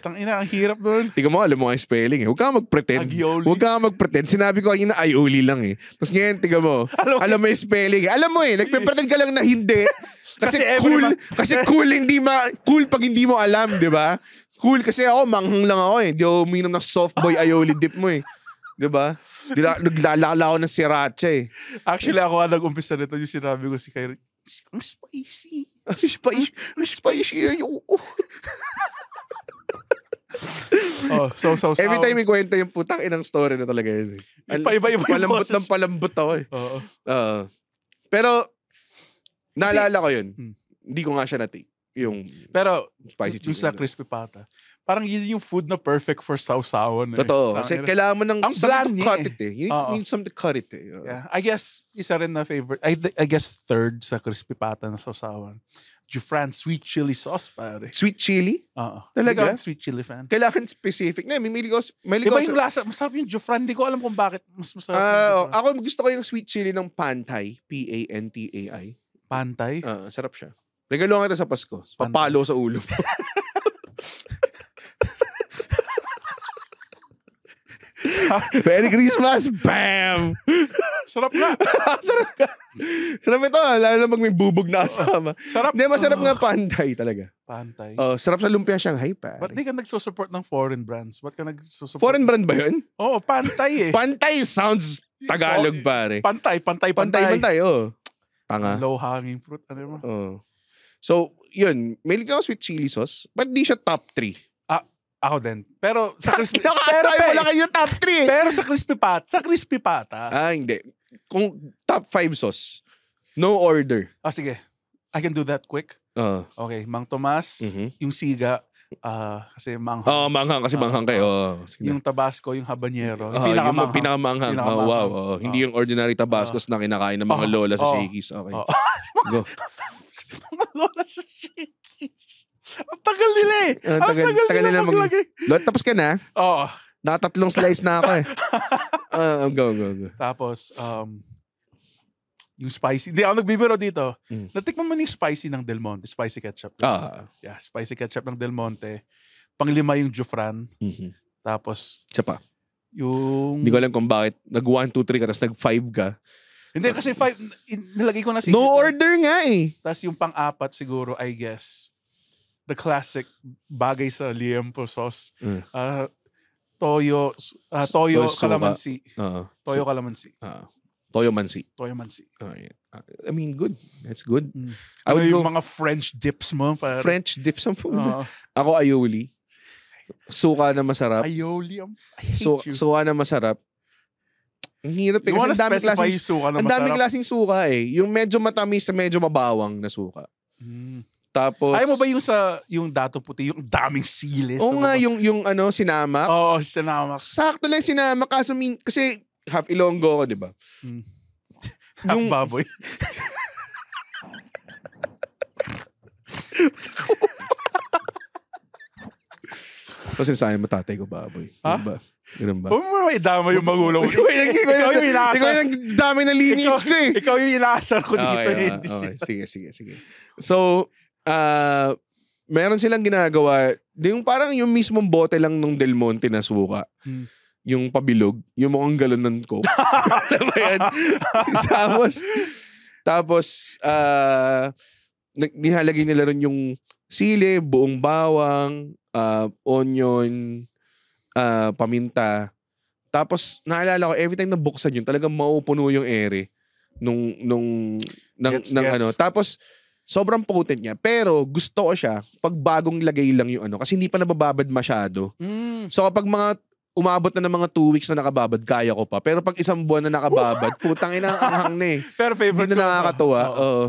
Tang ina, ang hirap doon. Tingnan mo, alam mo ang spelling eh. Huwag ka mag-pretend. Agioli. Huwag ka mag-pretend. Sinabi ko kanina, aioli lang eh. Tapos ngayon, tingnan [LAUGHS] mo, alam, alam mo yung spelling Alam mo eh, nagpe-pretend ka lang na hindi. [LAUGHS] Kasi, kasi cool, kasi cool hindi ma, cool pag hindi mo alam, di ba? Cool kasi ako, manghang lang ako eh. Hindi ako uminom ng soft boy aioli dip mo eh. Di ba? Naglalala ako ng sriracha eh. Actually, ako ang nag-umpisa nito yung sinabi ko si Kyrie. Ang spicy. Ang spicy. Ang spicy oh, so, so, so, Every time ikwento yung putang inang story na talaga yun. Eh. Paiba-iba yung Palambot ng palambot ako eh. Oo. Uh, pero, naalala ko yun. Hmm. Hindi ko nga siya na-take. Yung Pero, spicy chicken. Yung sa crispy pata. Parang yun yung food na perfect for sausawan. Eh. Totoo. Kasi kailangan mo ng Ang something to cut it eh. You Oo. Eh. need something to cut it eh. Yeah. I guess, isa rin na favorite. I, I guess third sa crispy pata na sausawan Jufran sweet chili sauce, pare. Sweet chili? Oo. Talaga? Hindi sweet chili fan. Kailangan specific. Na, mimili ko. Mimili diba ko yung lasa? Masarap yung Jufran. Hindi ko alam kung bakit mas masarap. Uh, ako gusto ko yung sweet chili ng Pantay. P-A-N-T-A-I. Pantay? Oo, uh, ah, sarap siya. Regalo nga ito sa Pasko. Papalo Pantay. sa ulo. [LAUGHS] Merry Christmas! Bam! Sarap na. [LAUGHS] sarap ka. Sarap ito, ah. lalo na pag may bubog na kasama. Oh, sarap. Hindi, masarap nga pantay talaga. Pantay? Oh, sarap sa lumpia Shanghai, pare. Ba't di ka nagsusupport ng foreign brands? Ba't ka nagsusupport? Foreign brand ba yun? Oo, oh, pantay eh. pantay sounds Tagalog, pare. Pantay, pantay, pantay. Pantay, pantay, Oh. Tanga. Low-hanging fruit, ano mo? Oh. So, yun. Mahilig ako sweet chili sauce, but di siya top 3. Ako din. Pero sa crispy... [LAUGHS] pero, pero, wala kayo top 3 Pero sa crispy pat, sa crispy pata. Ah, hindi. Kung top 5 sauce, no order. Ah, sige. I can do that quick. Uh, okay, Mang Tomas, mm-hmm. yung siga, uh, kasi manghang. oh, manghang kasi manghang kayo. Oh, yung tabasco, yung habanero. Yung pinakamanghang. pinakamanghang. Oh, wow. Oh. Hindi yung ordinary tabascos na kinakain ng mga lola sa shakies. Okay. [LAUGHS] Go. mga lola sa shakies. Ang tagal nila eh. Ang tagal, tagal, tagal nila, nila maglagay. Lord, tapos ka na? Oo. Nakatatlong slice na ako eh. uh, [LAUGHS] go, go, go. Tapos, um, yung spicy. Hindi ako nagbibiro dito. Mm. Natikman mo yung spicy ng Del Monte. Spicy ketchup. Ah. Yeah, spicy ketchup ng Del Monte. Panglima yung Jufran. Mm-hmm. Tapos, siya pa. Yung... Hindi ko alam kung bakit. Nag 1, 2, 3 ka, tapos nag 5 ka. Hindi, kasi 5, nilagay ko na si... No order nga eh. Tapos yung pang-apat siguro, I guess, the classic bagay sa liempo sauce. Mm. Uh, toyo, uh, toyo so, calamansi. Uh, toyo so, calamansi. Uh, toyo mansi. Toyo mansi. Oh, yeah. I mean, good. That's good. Mm. I would ano yung go, mga French dips mo. Para... French dips ang uh, Ako aioli. Suka na masarap. Aioli. Um, so, Suka na masarap. Ang hirap eh. Kasi daming klaseng, suka na ang daming klaseng suka eh. Yung medyo matamis sa medyo mabawang na suka. Mm. Tapos Ay mo ba yung sa yung dato puti, yung daming sili? Oo nga, ano? yung, yung ano, sinamak. Oo, oh, sinama. Sakto lang sinamak Kaso, min, kasi half Ilonggo ko, di ba? Mm. [LAUGHS] Half yung, baboy. Tapos [LAUGHS] sinasabi mo, tatay ko baboy. Ha? Ganun ba? Ganun ba? Huwag mo may dama yung magulang ko. [LAUGHS] ikaw yung inaasar. Ikaw yung dami na lineage ko eh. Ikaw yung inaasar ko dito. Okay, eh. okay, okay. Sige, sige, sige. So, uh, meron silang ginagawa, yung parang yung mismong bote lang ng Del Monte na suka. Hmm yung pabilog, yung mukhang galon ng coke. [LAUGHS] Alam mo yan? [LAUGHS] tapos, tapos, uh, ah, nihalagay nila rin yung sili, buong bawang, uh, onion, uh, paminta. Tapos, naalala ko, every time na buksan yun, talagang maupuno yung ere nung, nung, ng, gets, ng gets. ano. Tapos, Sobrang potent niya. Pero gusto ko siya pag bagong lagay lang yung ano. Kasi hindi pa nabababad masyado. Mm. So kapag mga umabot na ng mga 2 weeks na nakababad, kaya ko pa. Pero pag isang buwan na nakababad, [LAUGHS] putang ina ang anghang na eh. [LAUGHS] Pero favorite hindi ko. na nakakatuwa. Ano. Oo. Uh,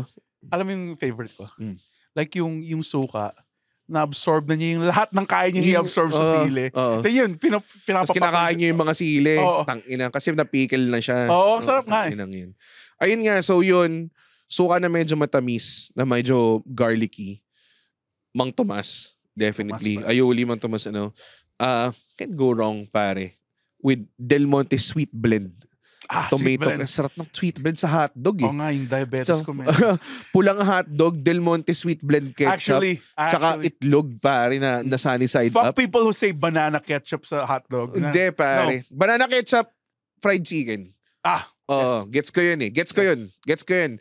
Alam mo yung favorite ko? Mm. Like yung, yung suka, na-absorb na niya yung lahat ng kaya niya i-absorb uh, sa sili. Uh, uh. Then yun, pinap pinapapakan. Tapos kinakain niya yung mga sili. Uh, Tangina, kasi napikil na siya. Oo, oh, sarap nga eh. Ayun nga, so yun, suka na medyo matamis, na medyo garlicky. Mang Tomas, definitely. Tomas Ayoli, Mang Tomas, ano. Uh, can't go wrong, pare. With Del Monte Sweet Blend. Ah, tomato. Ang sarap ng sweet blend sa hotdog eh. Oo oh, nga, yung diabetes so, ko [LAUGHS] meron. pulang hotdog, Del Monte sweet blend ketchup. Actually, actually. Tsaka itlog pare na, na sunny side fuck up. Fuck people who say banana ketchup sa hotdog. Hindi pare. No. Banana ketchup, fried chicken. Ah, uh, yes. gets ko yun eh. Gets ko yes. yun. Gets ko yun.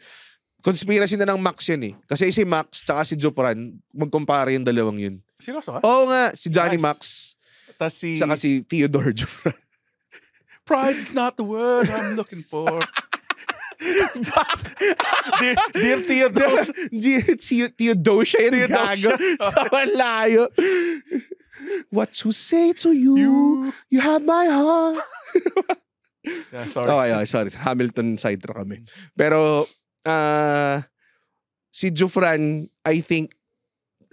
Conspiracy na ng Max yun eh. Kasi si Max tsaka si Jopran, magkumpare yung dalawang yun. Seryoso ha? Oo nga, si Johnny Max. Max Tapos si... Tsaka si Theodore [LAUGHS] Jopran. Pride is not the word I'm looking for. dear, dear Theodore. [LAUGHS] Dear Theodosia yung gago. [LAUGHS] Sa malayo. What to say to you, you, you have my heart. yeah, sorry. Okay, okay, sorry. Hamilton side kami. Pero, uh, si Jufran, I think,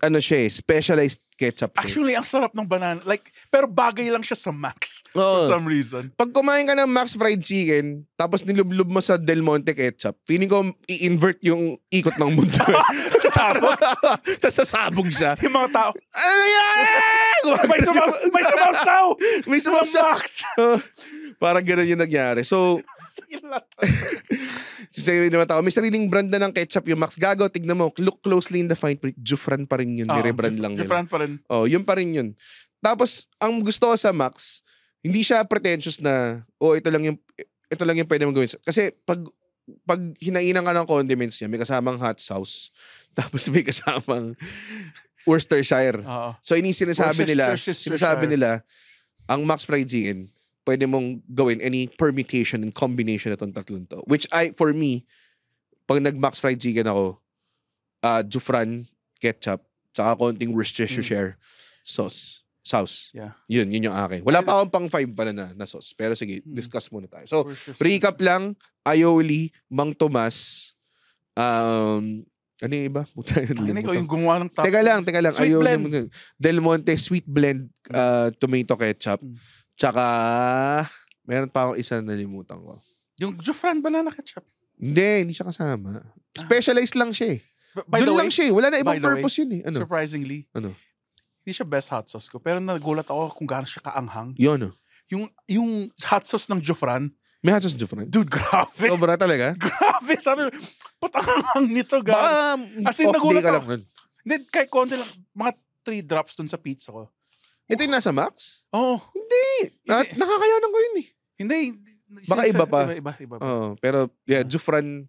ano siya eh, specialized ketchup. Siya. Actually, ang sarap ng banana. Like, pero bagay lang siya sa Max oh. for some reason. Pag kumain ka ng Max fried chicken, tapos nilublob mo sa Del Monte ketchup, feeling ko i-invert yung ikot ng mundo. Eh. [LAUGHS] Sasabog? [LAUGHS] Sasasabog siya. [LAUGHS] Yung mga tao, ano yan? may sumaw, may sumaw tao! May sumaw Max! Uh, parang ganun yung nangyari. So, Sinasabi ng mga tao, may sariling brand na ng ketchup yung Max Gago. Tignan mo, look closely in the fine print. Jufran pa rin yun. Oh, Nirebrand lang yun. Jufran pa rin. Oh, yun pa rin yun. Tapos, ang gusto ko sa Max, hindi siya pretentious na, oh, ito lang yung, ito lang yung pwede mong gawin. Kasi, pag, pag hinainan ka ng condiments niya, may kasamang hot sauce. [LAUGHS] Tapos may kasamang [LAUGHS] Worcestershire. Uh-oh. So, ini sinasabi nila, sinasabi nila, ang Max Pride GN, pwede mong gawin any permutation and combination na itong tatlong to. Which I, for me, pag nag-max fried chicken ako, uh, Jufran, ketchup, saka konting Worcestershire mm. sauce. Sauce. Yeah. Yun, yun yung akin. Wala pa akong pang five pala na, na sauce. Pero sige, mm. discuss muna tayo. So, recap lang, Ayoli, Mang Tomas, um, ano yung iba? [LAUGHS] Puta, Ay, ko yung gumawa ng top. Teka lang, teka lang. Sweet Ayaw, blend. Del Monte, sweet blend mm. uh, tomato ketchup. Mm Tsaka, meron pa akong isa na nalimutan ko. Yung Jofran Banana Ketchup. Hindi, hindi siya kasama. Ah. Specialized lang siya eh. by Doon the way, lang siya eh. Wala na ibang purpose way, yun eh. Ano? Surprisingly, ano? hindi siya best hot sauce ko. Pero nagulat ako kung gaano siya kaanghang. Yun oh. Yung, yung hot sauce ng Jofran, May hot sauce Jofran? Dude, grabe. Sobra talaga. [LAUGHS] Grabe. Sabi ko, nito, Baka, gabi? um, As in, nagulat ako. nun. Hindi, kahit konti lang, mga three drops dun sa pizza ko. Ito yung nasa Max? Oo. Oh, hindi. Na, hindi. Nakakayanan ko yun eh. Hindi. Baka iba pa. Iba, iba, iba pa. Oo, pero yeah, ah. Jufran,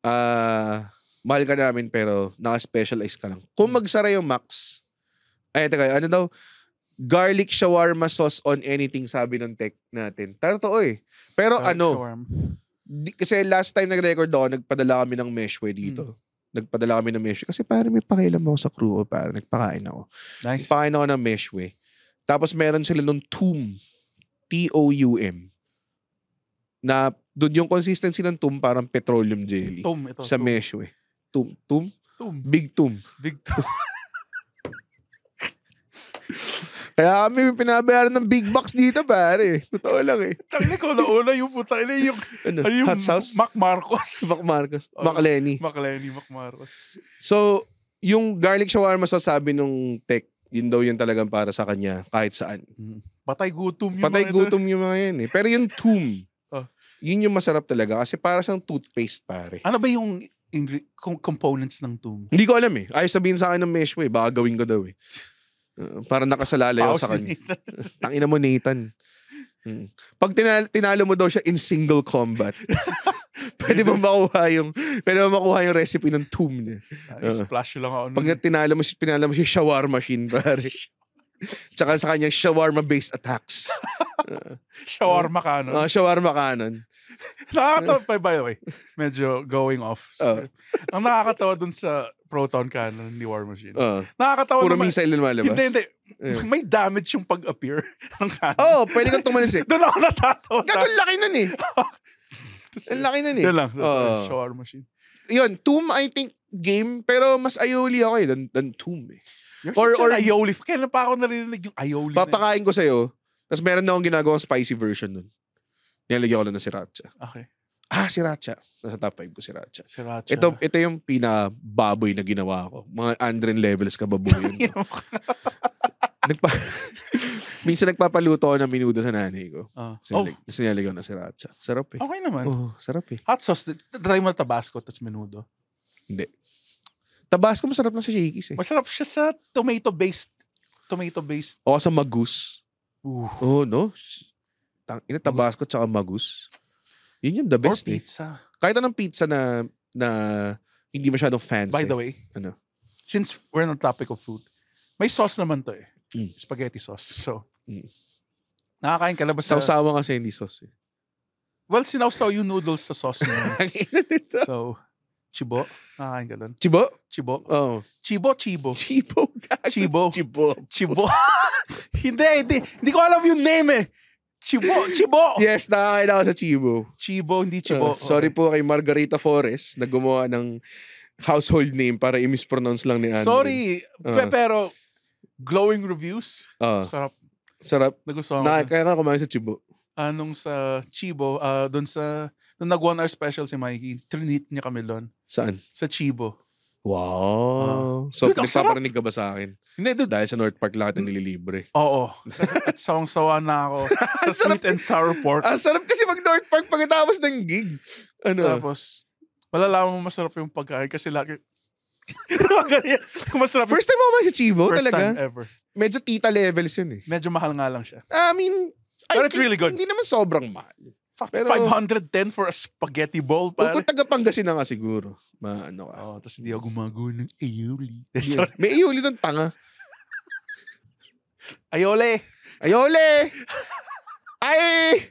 ah, mahal ka namin pero naka-specialize ka lang. Kung hmm. magsara yung Max, ay, teka, ano daw? Garlic shawarma sauce on anything, sabi ng tech natin. Totoo eh. Pero Garlic ano, di, kasi last time nag-record ako, nagpadala kami ng meshwe hmm. dito. Nagpadala kami ng meshwe. Kasi parang may pakialam ako sa crew o parang nagpakain ako. Nice. Pakain ako ng meshwe. Tapos meron sila nung tomb, T-O-U-M, na doon yung consistency ng tomb parang petroleum jelly. Tomb, ito. Sa tomb. mesh, eh. Tomb, tomb? Tomb. Big tomb. Big tomb. [LAUGHS] Kaya kami pinabayaran ng big box dito, pare. Totoo lang eh. [LAUGHS] Tangina ko na una yung puta ina yung ano, ano yung Hot Sauce? Mac Marcos. [LAUGHS] Mac Marcos. Oh, Mac Lenny. Mac Lenny, Mac Marcos. So, yung garlic shawarma masasabi nung tech yun daw yung talagang para sa kanya kahit saan. Mm. Patay gutom yung Patay mga gutom yung mga yan eh. Pero yung tomb, [LAUGHS] oh. yun yung masarap talaga kasi para sa toothpaste pare. Ano ba yung ingre- components ng tomb? Hindi ko alam eh. Ayos sabihin sa akin ng mesh eh. Baka gawin ko daw eh. Uh, para nakasalalayo sa kanya. [LAUGHS] Tangina mo Nathan. Hmm. Pag tinalo, tinalo mo daw siya in single combat. [LAUGHS] pwede mo makuha yung, pwede mo makuha yung recipe ng tomb niya. i splash lang ako. Pag tinala mo, pinala mo si shawarma machine, pare. [LAUGHS] Tsaka sa kanyang shawarma-based attacks. [LAUGHS] shawarma canon. Uh, shawarma canon. nakakatawa by the way, medyo going off. So, uh. ang nakakatawa dun sa proton canon ni War Machine. Uh. Nakakatawa Puro naman. missile lumalabas. Hindi, hindi. Yeah. May damage yung pag-appear [LAUGHS] ng cannon. Oo, oh, pwede kang tumalis eh. Doon ako natatawa. Gano'n laki nun eh. Ang laki nun eh. Yan lang. Uh, shower machine. Yun, Tomb, I think, game. Pero mas ayoli ako eh than, than Tomb eh. You're or, or aioli. Kailan pa ako narinig yung aioli? Papakain na ko sa'yo. Tapos meron na akong ginagawang spicy version nun. Nilagyan ko lang ng sriracha. Okay. Ah, sriracha. Nasa top 5 ko sriracha. Sriracha. Ito, ito yung pinababoy na ginawa ko. Mga Andren levels ka baboy. [LAUGHS] Nagpa- [LAUGHS] Minsan nagpapaluto ako ng minudo sa nanay ko. Uh, ah. sinalig, oh. Sinaligaw na sriracha. Sarap eh. Okay naman. oh, sarap eh. Hot sauce. Try mo tabasco tapos minudo. Hindi. Tabasco masarap na sa shakies eh. Masarap siya sa tomato-based. Tomato-based. O sa magus. Oo, oh, no? Tang, ina tabasco tsaka magus. Yun yung the best Or eh. pizza. Eh. Kahit anong pizza na na hindi masyadong fancy. By the way, ano? since we're on the topic of food, may sauce naman to eh. Mm. Spaghetti sauce. So, Mm. Nakakain ka labas sa... Sausawa kasi hindi sauce. Eh. Well, sinausaw yung noodles sa sauce na [LAUGHS] so, chibo. Nakakain ka doon. Chibo? Chibo. Oh. Chibo, chibo. Chibo. Gago. Chibo. Chibo. Chibo. [LAUGHS] hindi, hindi. Hindi ko alam yung name eh. Chibo, Chibo. Yes, nakakain ako sa Chibo. Chibo, hindi oh, Chibo. Uh, sorry okay. Oh. po kay Margarita Forres na gumawa ng household name para i-mispronounce lang ni Andrew. Sorry, uh. pero glowing reviews. Uh. Sarap Sarap. Nagustuhan Na, ko. kaya nga kumain sa Chibo. Anong ah, sa Chibo, ah doon sa, nung nag-one hour special si Mikey, trinit niya kami doon. Saan? Sa Chibo. Wow. Ah. so, Dude, ang sarap. nagpaparinig ka ba sa akin? Hindi, dude. Dahil sa North Park lahat ang nililibre. Oo. Sawang-sawa na ako [LAUGHS] sa sweet and sour pork. Ang sarap kasi mag North Park pagkatapos ng gig. Ano? Tapos, malalaman mo masarap yung pagkain kasi lagi, Masarap. First time mo ba si Chibo? First talaga? time ever. Medyo tita levels yun eh. Medyo mahal nga lang siya. Ah, I mean, But I it's think, really good. Hindi naman sobrang mahal. Pero, 510 for a spaghetti bowl, pa. Kung taga Pangasinan nga siguro. Maano ka. Oh, tapos hindi ako gumago ng aioli. [LAUGHS] May aioli ng tanga. ayole! Ayole! Ay!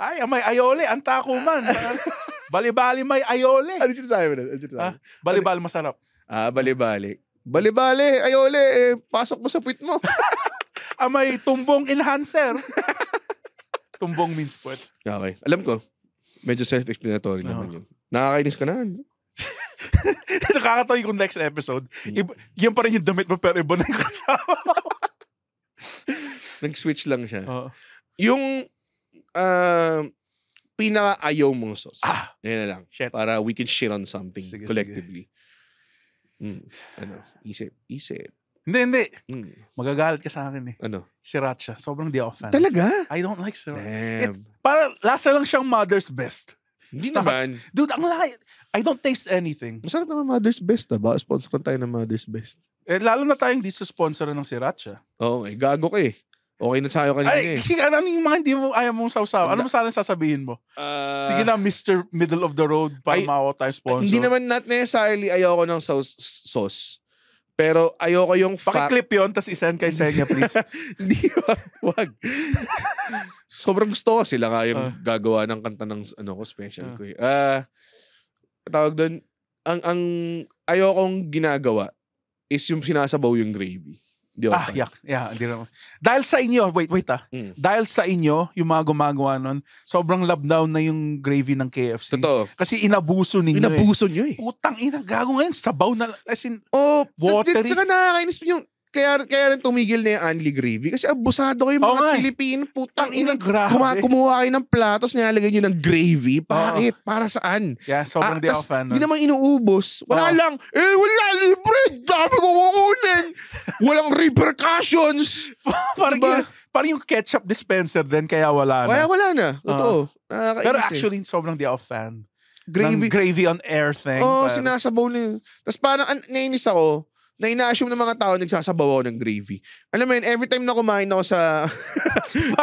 Ay, ah, may ayole. Ang tako man. [LAUGHS] Bali-bali may ayole. Ano sinasabi mo na? Ano sinasabi? Ah, bali-bali masarap. Ah, bali-bali. Bali-bali, ayole, eh, pasok mo sa pit mo. [LAUGHS] ah, may tumbong enhancer. [LAUGHS] tumbong means puwet. Okay. Alam ko, medyo self-explanatory naman ah. yun. Nakakainis ka na. ano? [LAUGHS] Nakakatawa next episode. Hmm. Iba, yan pa rin yung damit mo pero iba na yung kasama. Nag-switch lang siya. Oo. Yung uh, pinaka-ayaw mong sauce. Ah. Yan na lang. Shit. Para we can share on something Sige, collectively. Mm. Ano, isip, isip. Hindi, hindi. Mm. Magagalit ka sa akin eh. Ano? Sriracha. Sobrang di offense. Talaga? I don't like sriracha. Damn. It, para lasa lang siyang mother's best. Hindi naman. Dude, ang lahat. I don't taste anything. Masarap naman Mother's Best, ba? Diba? Sponsor tayo ng Mother's Best. Eh, lalo na tayong di sponsor ng Sriracha. Oo, oh, eh, gago ka eh. Okay na tayo kanina Ay, eh. ano, ano yung mga hindi mo, ayaw mong sausaw? Ano mo sana sasabihin mo? Ah, Sige na, Mr. Middle of the Road, para Ay, makakuha tayo sponsor. Hindi naman not necessarily ayoko ng sauce. sauce. Pero ayoko yung fact. Pakiklip yun, tapos isend kay Senya, please. [LAUGHS] Hindi, wag, Sobrang gusto ko. Sila nga yung Ah. gagawa ng kanta ng ano ko, special Ah. ko eh. Ah, tawag doon, ang, ang ayokong ginagawa is yung sinasabaw yung gravy. Di ah, yak. Yeah, hindi naman. Dahil sa inyo, wait, wait ah. Mm. Dahil sa inyo, yung mga gumagawa nun, sobrang love down na yung gravy ng KFC. Totoo. Kasi inabuso ninyo Inabuso eh. nyo eh. Putang ina, gago ngayon. Sabaw na, as in, oh, watery. Tsaka nakakainis yung, kaya kaya rin tumigil na yung Anli Gravy kasi abusado kayo mga oh, Pilipino putang ina grabe kumuha kayo ng platos nilalagay niyo ng gravy bakit oh. para saan yeah sobrang ah, di hindi naman inuubos wala oh. lang eh wala libre dami kong kukunin [LAUGHS] walang repercussions [LAUGHS] parang diba? parang yung ketchup dispenser din kaya wala na kaya wala na totoo uh. uh pero eh. actually sobrang di ako fan gravy ng gravy on air thing oh but... sinasabaw na tapos parang nainis ako na ina-assume ng mga tao nagsasabaw ako ng gravy. Alam mo yun, every time na kumain ako sa...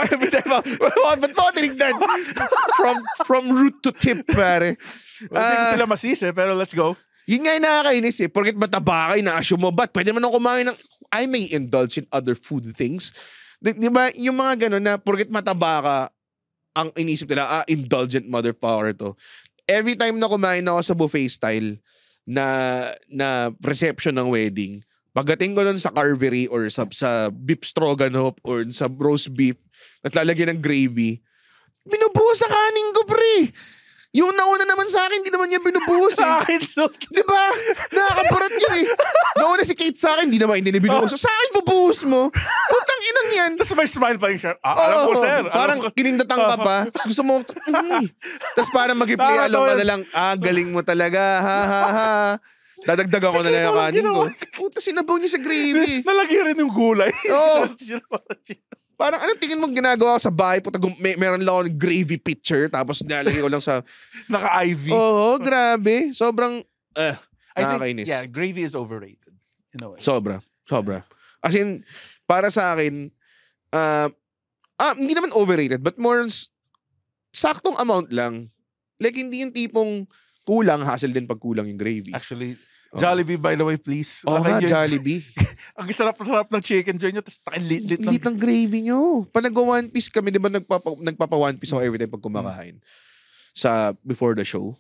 [LAUGHS] every time ako... [LAUGHS] Ba't mo tinignan? from, from root to tip, pare. Well, uh, hindi ah. sila masisi, pero let's go. Yun nga yung nakakainis eh. Porkit mataba ka, ina-assume mo, ba't pwede man ako kumain ng... I may indulge in other food things. Di, di ba, yung mga ganun na porkit mataba ka, ang inisip nila, ah, indulgent motherfucker to. Every time na kumain ako sa buffet style, na na reception ng wedding. Pagdating ko nun sa carvery or sa, sa beef stroganoff or sa roast beef, tapos lalagyan ng gravy, binubuo sa kanin ko, pre. Yung nauna naman sa akin, hindi naman niya binubuhos eh. sa akin, so... Di ba? Nakakaparat yun eh. Nauna si Kate sa akin, hindi naman hindi niya binubuhos. So, sa akin, bubuhos mo. Putang inang yan. Tapos may smile pa yung siya. Ah, alam ko, sir. Parang alam ko. kinindatang ka pa. [LAUGHS] Tapos gusto mo, mm. Ano eh? Tapang parang mag-play along ka na lang, ah, galing mo talaga, ha, ha, ha. Dadagdag ako na lang yung kanin ko. Puta, sinabaw niya sa gravy. Nalagyan rin yung gulay. Oh. [LAUGHS] Parang anong tingin mong ginagawa ko sa bahay? Puta, may, meron lang akong gravy pitcher tapos nilalagay ko lang sa... [LAUGHS] Naka-IV. Oo, grabe. Sobrang... Uh, I Think, yeah, gravy is overrated in a way. Sobra. Sobra. As in, para sa akin, uh, ah, hindi naman overrated, but more saktong amount lang. Like, hindi yung tipong kulang, hassle din pag kulang yung gravy. Actually, Jollibee, by the way, please. Oo oh, nga, Jollibee. [LAUGHS] Ang sarap-sarap ng chicken joy nyo, tapos lit-lit ng... Lit ng gravy nyo. Pag nag-one piece kami, di ba nagpapa, nagpapa-one piece ako every time pag kumakain? Sa, before the show.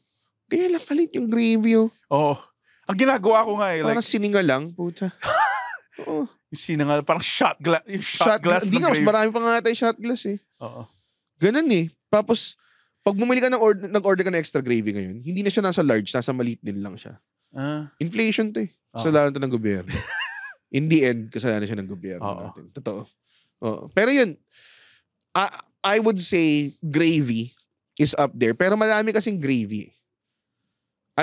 Kaya lang kalit yung gravy, oh. Oo. Oh. Ang ginagawa ko nga eh. Parang like, sininga lang, puta. [LAUGHS] Oo. Yung sininga, parang shot, gla- yung shot, shot glass. Hindi nga, mas marami pa nga tayo shot glass eh. Oo. Ganun eh. Tapos, pag bumili ka ng order, nag-order ka ng extra gravy ngayon, hindi na siya nasa large, nasa maliit din lang siya. Ah. Inflation to eh. Ah. Kasalanan to ng gobyerno. In the end, kasalanan siya ng gobyerno Oo. natin. Totoo. Oo. Pero yun, I, I would say gravy is up there. Pero marami kasing gravy. eh.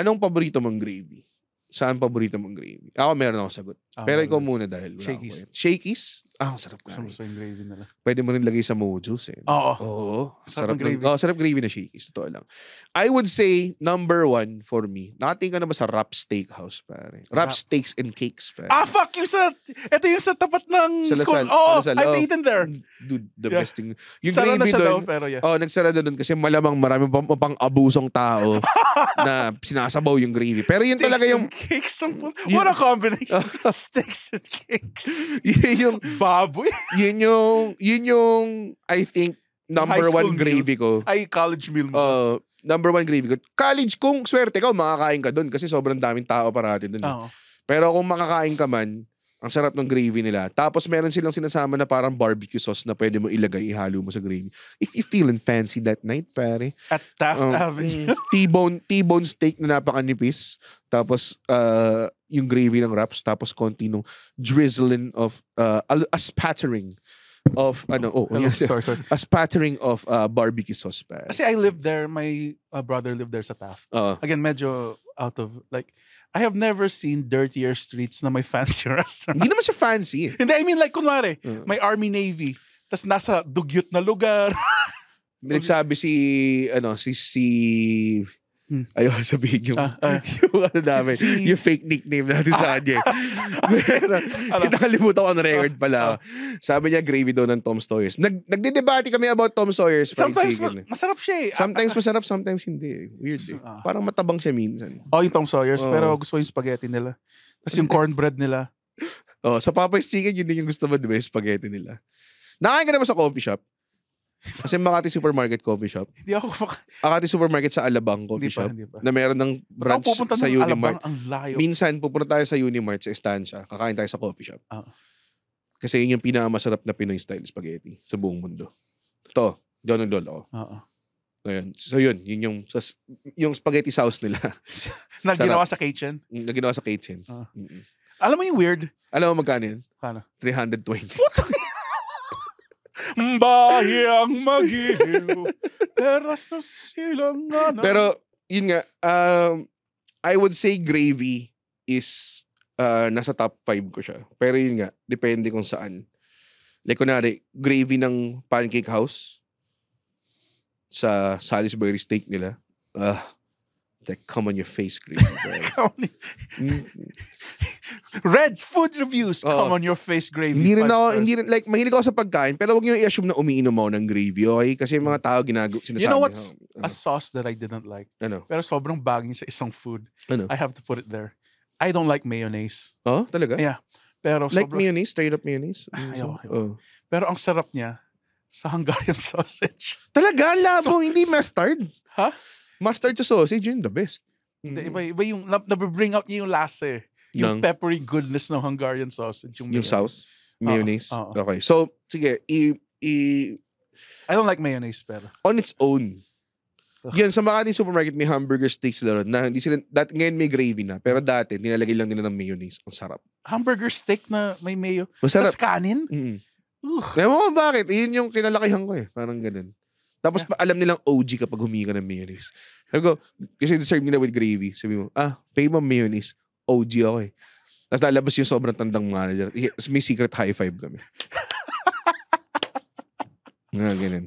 Anong paborito mong gravy? Saan paborito mong gravy? Ako meron ako sagot. Ah, Pero ikaw muna dahil wala Shakey's. Shakies? Ah, ang sarap Gusto mo kain. yung gravy na Pwede mo rin lagay sa mojos eh. Oo. Oo. Sarap, sarap ng gravy. oh, sarap gravy na shakies. Totoo lang. I would say, number one for me, nakating ka na ba sa Rap Steakhouse, pare? Rap, Rap. Steaks and Cakes, pare. Ah, fuck! Yung sa, ito yung sa tapat ng Sa Lasal. school. Oh, sa Lasal. I've Oh. eaten there. Mm, dude, the Yeah. best thing. Yung Sara gravy doon, pero yeah. oh, nagsara doon kasi malamang maraming pang, pang-abusong tao [LAUGHS] na sinasabaw yung gravy. Pero yun talaga Sticks yung, and cakes. ang What a combination. [LAUGHS] steaks and cakes. [LAUGHS] yung, baboy. [LAUGHS] yun yung, yun yung, I think, number one gravy meal. ko. Ay, college meal mo. Uh, number one gravy ko. College, kung swerte ka, makakain ka doon kasi sobrang daming tao parati doon. Eh. Pero kung makakain ka man, ang sarap ng gravy nila. Tapos meron silang sinasama na parang barbecue sauce na pwede mo ilagay, ihalo mo sa gravy. If you feeling fancy that night, pare. At Taft um, Avenue. Mm, T-bone, T-bone steak na napakanipis. Tapos, uh, yung gravy ng wraps. Tapos, konti nung drizzling of, uh, a, spattering of, ano, oh, Hello, yes, sorry, sorry. A spattering of uh, barbecue sauce pa. Kasi I lived there. My uh, brother lived there sa Taft. Uh, Again, medyo out of, like, I have never seen dirtier streets na may fancy [LAUGHS] restaurant. Hindi naman siya fancy. Hindi, I mean, like, kunwari, uh, may Army-Navy. tas nasa dugyot na lugar. Nagsabi si, ano, si, si Hmm. Ayoko [LAUGHS] sabihin yung, ah, ah. [LAUGHS] yung ano namin, si, si... yung fake nickname natin [LAUGHS] ah, sa kanya. Pero, ah. nakalimutan ko on record pala. Ah. Sabi niya, gravy daw ng Tom Sawyer's. Nag, nagdidebate kami about Tom Sawyer's. Sometimes, ma- eh. masarap siya eh. Sometimes ah, ah. masarap, sometimes hindi. Weird eh. Parang matabang siya minsan. Oh, yung Tom Sawyer's. Oh. Pero gusto ko yung spaghetti nila. Tapos yung cornbread nila. Oh, sa Popeye's Chicken, yun din yung gusto mo, di ba? Yung spaghetti nila. Nakain ka naman sa coffee shop? Kasi Makati Supermarket Coffee Shop. Hindi ako maka- Makati Supermarket sa Alabang Coffee Shop. Hindi pa, hindi pa. Na meron ng branch sa Unimart. Alabang, ang layo. Minsan, pupunta tayo sa Unimart, sa Estancia. Kakain tayo sa coffee shop. Ah. Kasi yun yung pinakamasarap na Pinoy style spaghetti sa buong mundo. Ito, John and Lolo. Oo. Ayun. So yun, yun yung, yung spaghetti sauce nila. [LAUGHS] Na ginawa sa kitchen. Mm, na ginawa sa kitchen. Ah. Alam mo yung weird? Alam mo magkano yun? Paano? 320 bayang magiliw, teras na silang nanang. Pero, yun nga, um, I would say gravy is uh, nasa top 5 ko siya. Pero yun nga, depende kung saan. Like, kunwari, gravy ng Pancake House sa Salisbury steak nila. Ah, uh, that come on your face gravy. [LAUGHS] Reds, food reviews. Oh. Come on your face, gravy. Hindi rin ako, hindi rin, like, mahilig ako sa pagkain, pero huwag niyo i-assume na umiinom mo ng gravy, okay? Kasi mga mm. tao ginagawa, sinasabi. You know what's oh. Ano? a sauce that I didn't like? Ano? Pero sobrang bagay sa isang food. Ano? I have to put it there. I don't like mayonnaise. Oh, talaga? Yeah. Pero like sobrang, mayonnaise? Straight up mayonnaise? Ayaw, ah, ayaw. Oh. Pero ang sarap niya sa Hungarian [LAUGHS] sausage. Talaga? Labo, so, hindi mustard? Ha? Huh? Mustard sa sausage, yun, the best. Hindi, mm. iba, iba yung, nabibring out niya yung lasa eh. Yung ng, peppery goodness ng Hungarian sausage. Yung, yung sauce? Mayonnaise? Uh-oh. Okay. So, sige, i, i... I don't like mayonnaise, pero... On its own. Yan, sa Makati supermarket, may hamburger steaks sila Na, hindi sila, dat, ngayon may gravy na, pero dati, nilalagay lang nila ng mayonnaise. Ang sarap. Hamburger steak na may mayo. Masarap. Tapos kanin? Mm-hmm. bakit. Yun yung kinalakihan ko eh. Parang ganun. Tapos yeah. alam nilang OG kapag humingi ka ng mayonnaise. Sabi ko, kasi deserve nila with gravy. Sabi mo, ah, pay mo mayonnaise. OG ako eh. Tapos lalabas yung sobrang tandang manager. May secret high five kami. Nga, [LAUGHS] ganun.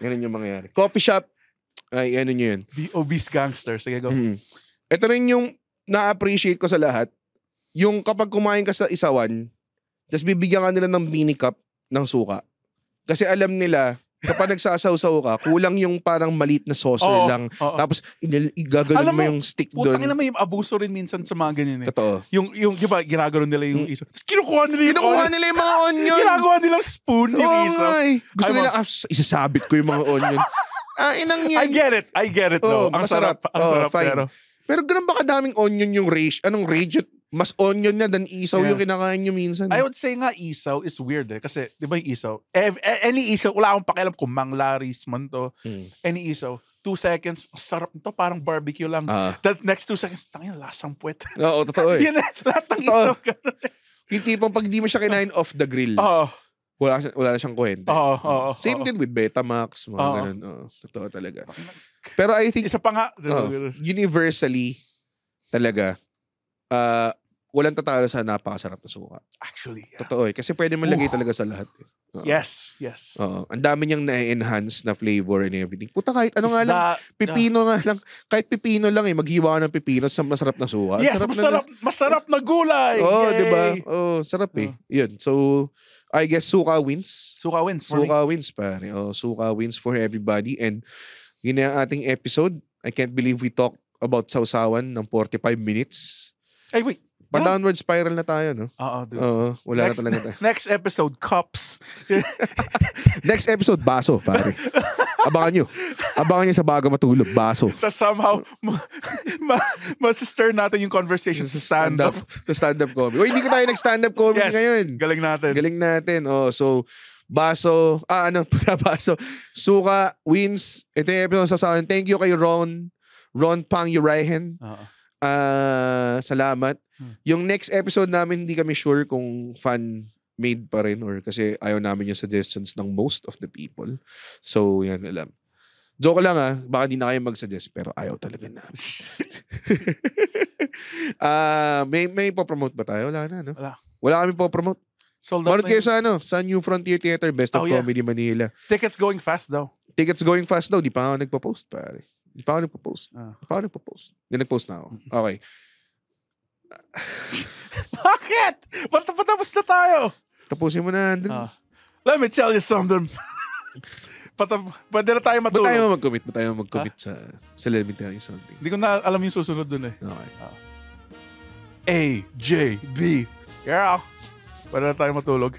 Ganun yung mangyayari. Coffee shop, ay ano nyo yun. The obese gangster. Sige, go. Mm. Ito rin yung na-appreciate ko sa lahat. Yung kapag kumain ka sa isawan, tapos bibigyan ka nila ng mini cup ng suka. Kasi alam nila, kapag nagsasaw-saw ka, kulang yung parang maliit na saucer oo, lang. Oo. Tapos igagano mo, mo yung stick doon. Putang ina may abuso rin minsan sa mga ganyan eh. Totoo. Yung, yung di ba, ginagano nila yung mm. iso. Kinukuha nila yung Kinukuha nila yung mga onion. Ginagawa nila spoon yung oh, iso. Eh. Ay. Gusto nila, ah, isasabit ko yung mga onion. [LAUGHS] ah, inang yan. I get it. I get it oh, though. Ang masarap. sarap. Ang oh, sarap fine. pero. Pero ganun ba kadaming onion yung rage? Anong rage? Mas onion na than isaw yeah. yung kinakain nyo minsan. Eh. I would say nga isaw is weird eh. Kasi, di ba yung isaw? Ev, e, any isaw, wala akong pakialam kung manglaris man to. Mm. Any isaw, two seconds, sarap nito, parang barbecue lang. Uh. That next two seconds, tangin, lasang puwet. Oo, totoo [LAUGHS] eh. Yan eh, lahat ng isaw. Eh. yung tipong pag di mo siya kinain off the grill. Oo. Uh. Wala, wala na siyang kwenta. Oo, oo. Same din with Betamax, mga uh. ganun. Oo, totoo talaga. Pero I think... Isa pa nga. Uh, universally, talaga, uh, walang tatalo sa napakasarap na suka. Actually, yeah. Totoo eh. Kasi pwede mo lagay talaga sa lahat. Eh. Uh-oh. Yes, yes. Uh-oh. Ang dami niyang na-enhance na flavor and everything. Puta kahit ano Is nga that, lang, ah. pipino uh, nga lang, kahit pipino lang eh, maghiwa ng pipino sa masarap na suka. Yes, sarap masarap, na, masarap na gulay! Oo, oh, di ba? oh, sarap eh. Uh-huh. Yun, so, I guess suka wins. Suka wins for Suka me. wins, pare. Oh, suka wins for everybody. And yun na ating episode. I can't believe we talked about sausawan ng 45 minutes. Ay, wait. Pa-downward spiral na tayo, no? Oo, dude. Oo, wala next, na talaga tayo. [LAUGHS] next episode, cups. [LAUGHS] next episode, baso, pare. Abangan nyo. Abangan nyo sa bago matulog, baso. So [LAUGHS] somehow, ma- masister natin yung conversation sa stand-up. Sa stand-up comedy. Uy, hindi ko tayo nag-stand-up comedy yes, ngayon. galing natin. Galing natin. Oh, so, baso, ah, ano, Puta baso. Suka, wins. Ito yung episode sa akin. Thank you kay Ron. Ron Pang Urihen. Oo uh, salamat. Hmm. Yung next episode namin, hindi kami sure kung fan made pa rin or kasi ayaw namin yung suggestions ng most of the people. So, yan, alam. Joke lang ah, baka di na kayo mag-suggest pero ayaw talaga namin. uh, [LAUGHS] ah, may may po-promote ba tayo? Wala na, no? Wala. Wala kami po-promote. Sold out kayo sa ano, sa New Frontier Theater, Best of oh, Comedy Manila. Tickets going fast daw. Tickets going fast daw. Di pa nga ako nagpo-post, pare. Hindi pa ako nagpo-post. Ah. pa ako nagpo-post. Hindi nag-post na ako. Mm. Okay. [LAUGHS] Bakit? Ba't patapos na tayo? Tapusin mo na. Andrew. Ah. Let me tell you something. [LAUGHS] Patap pwede na tayo matulog. Ba't tayo mag-commit? Ba't tayo mag-commit ah. sa, sa Let me tell you something? Hindi ko na alam yung susunod dun eh. Okay. Ah. A, J, B. Girl, pwede na tayo matulog.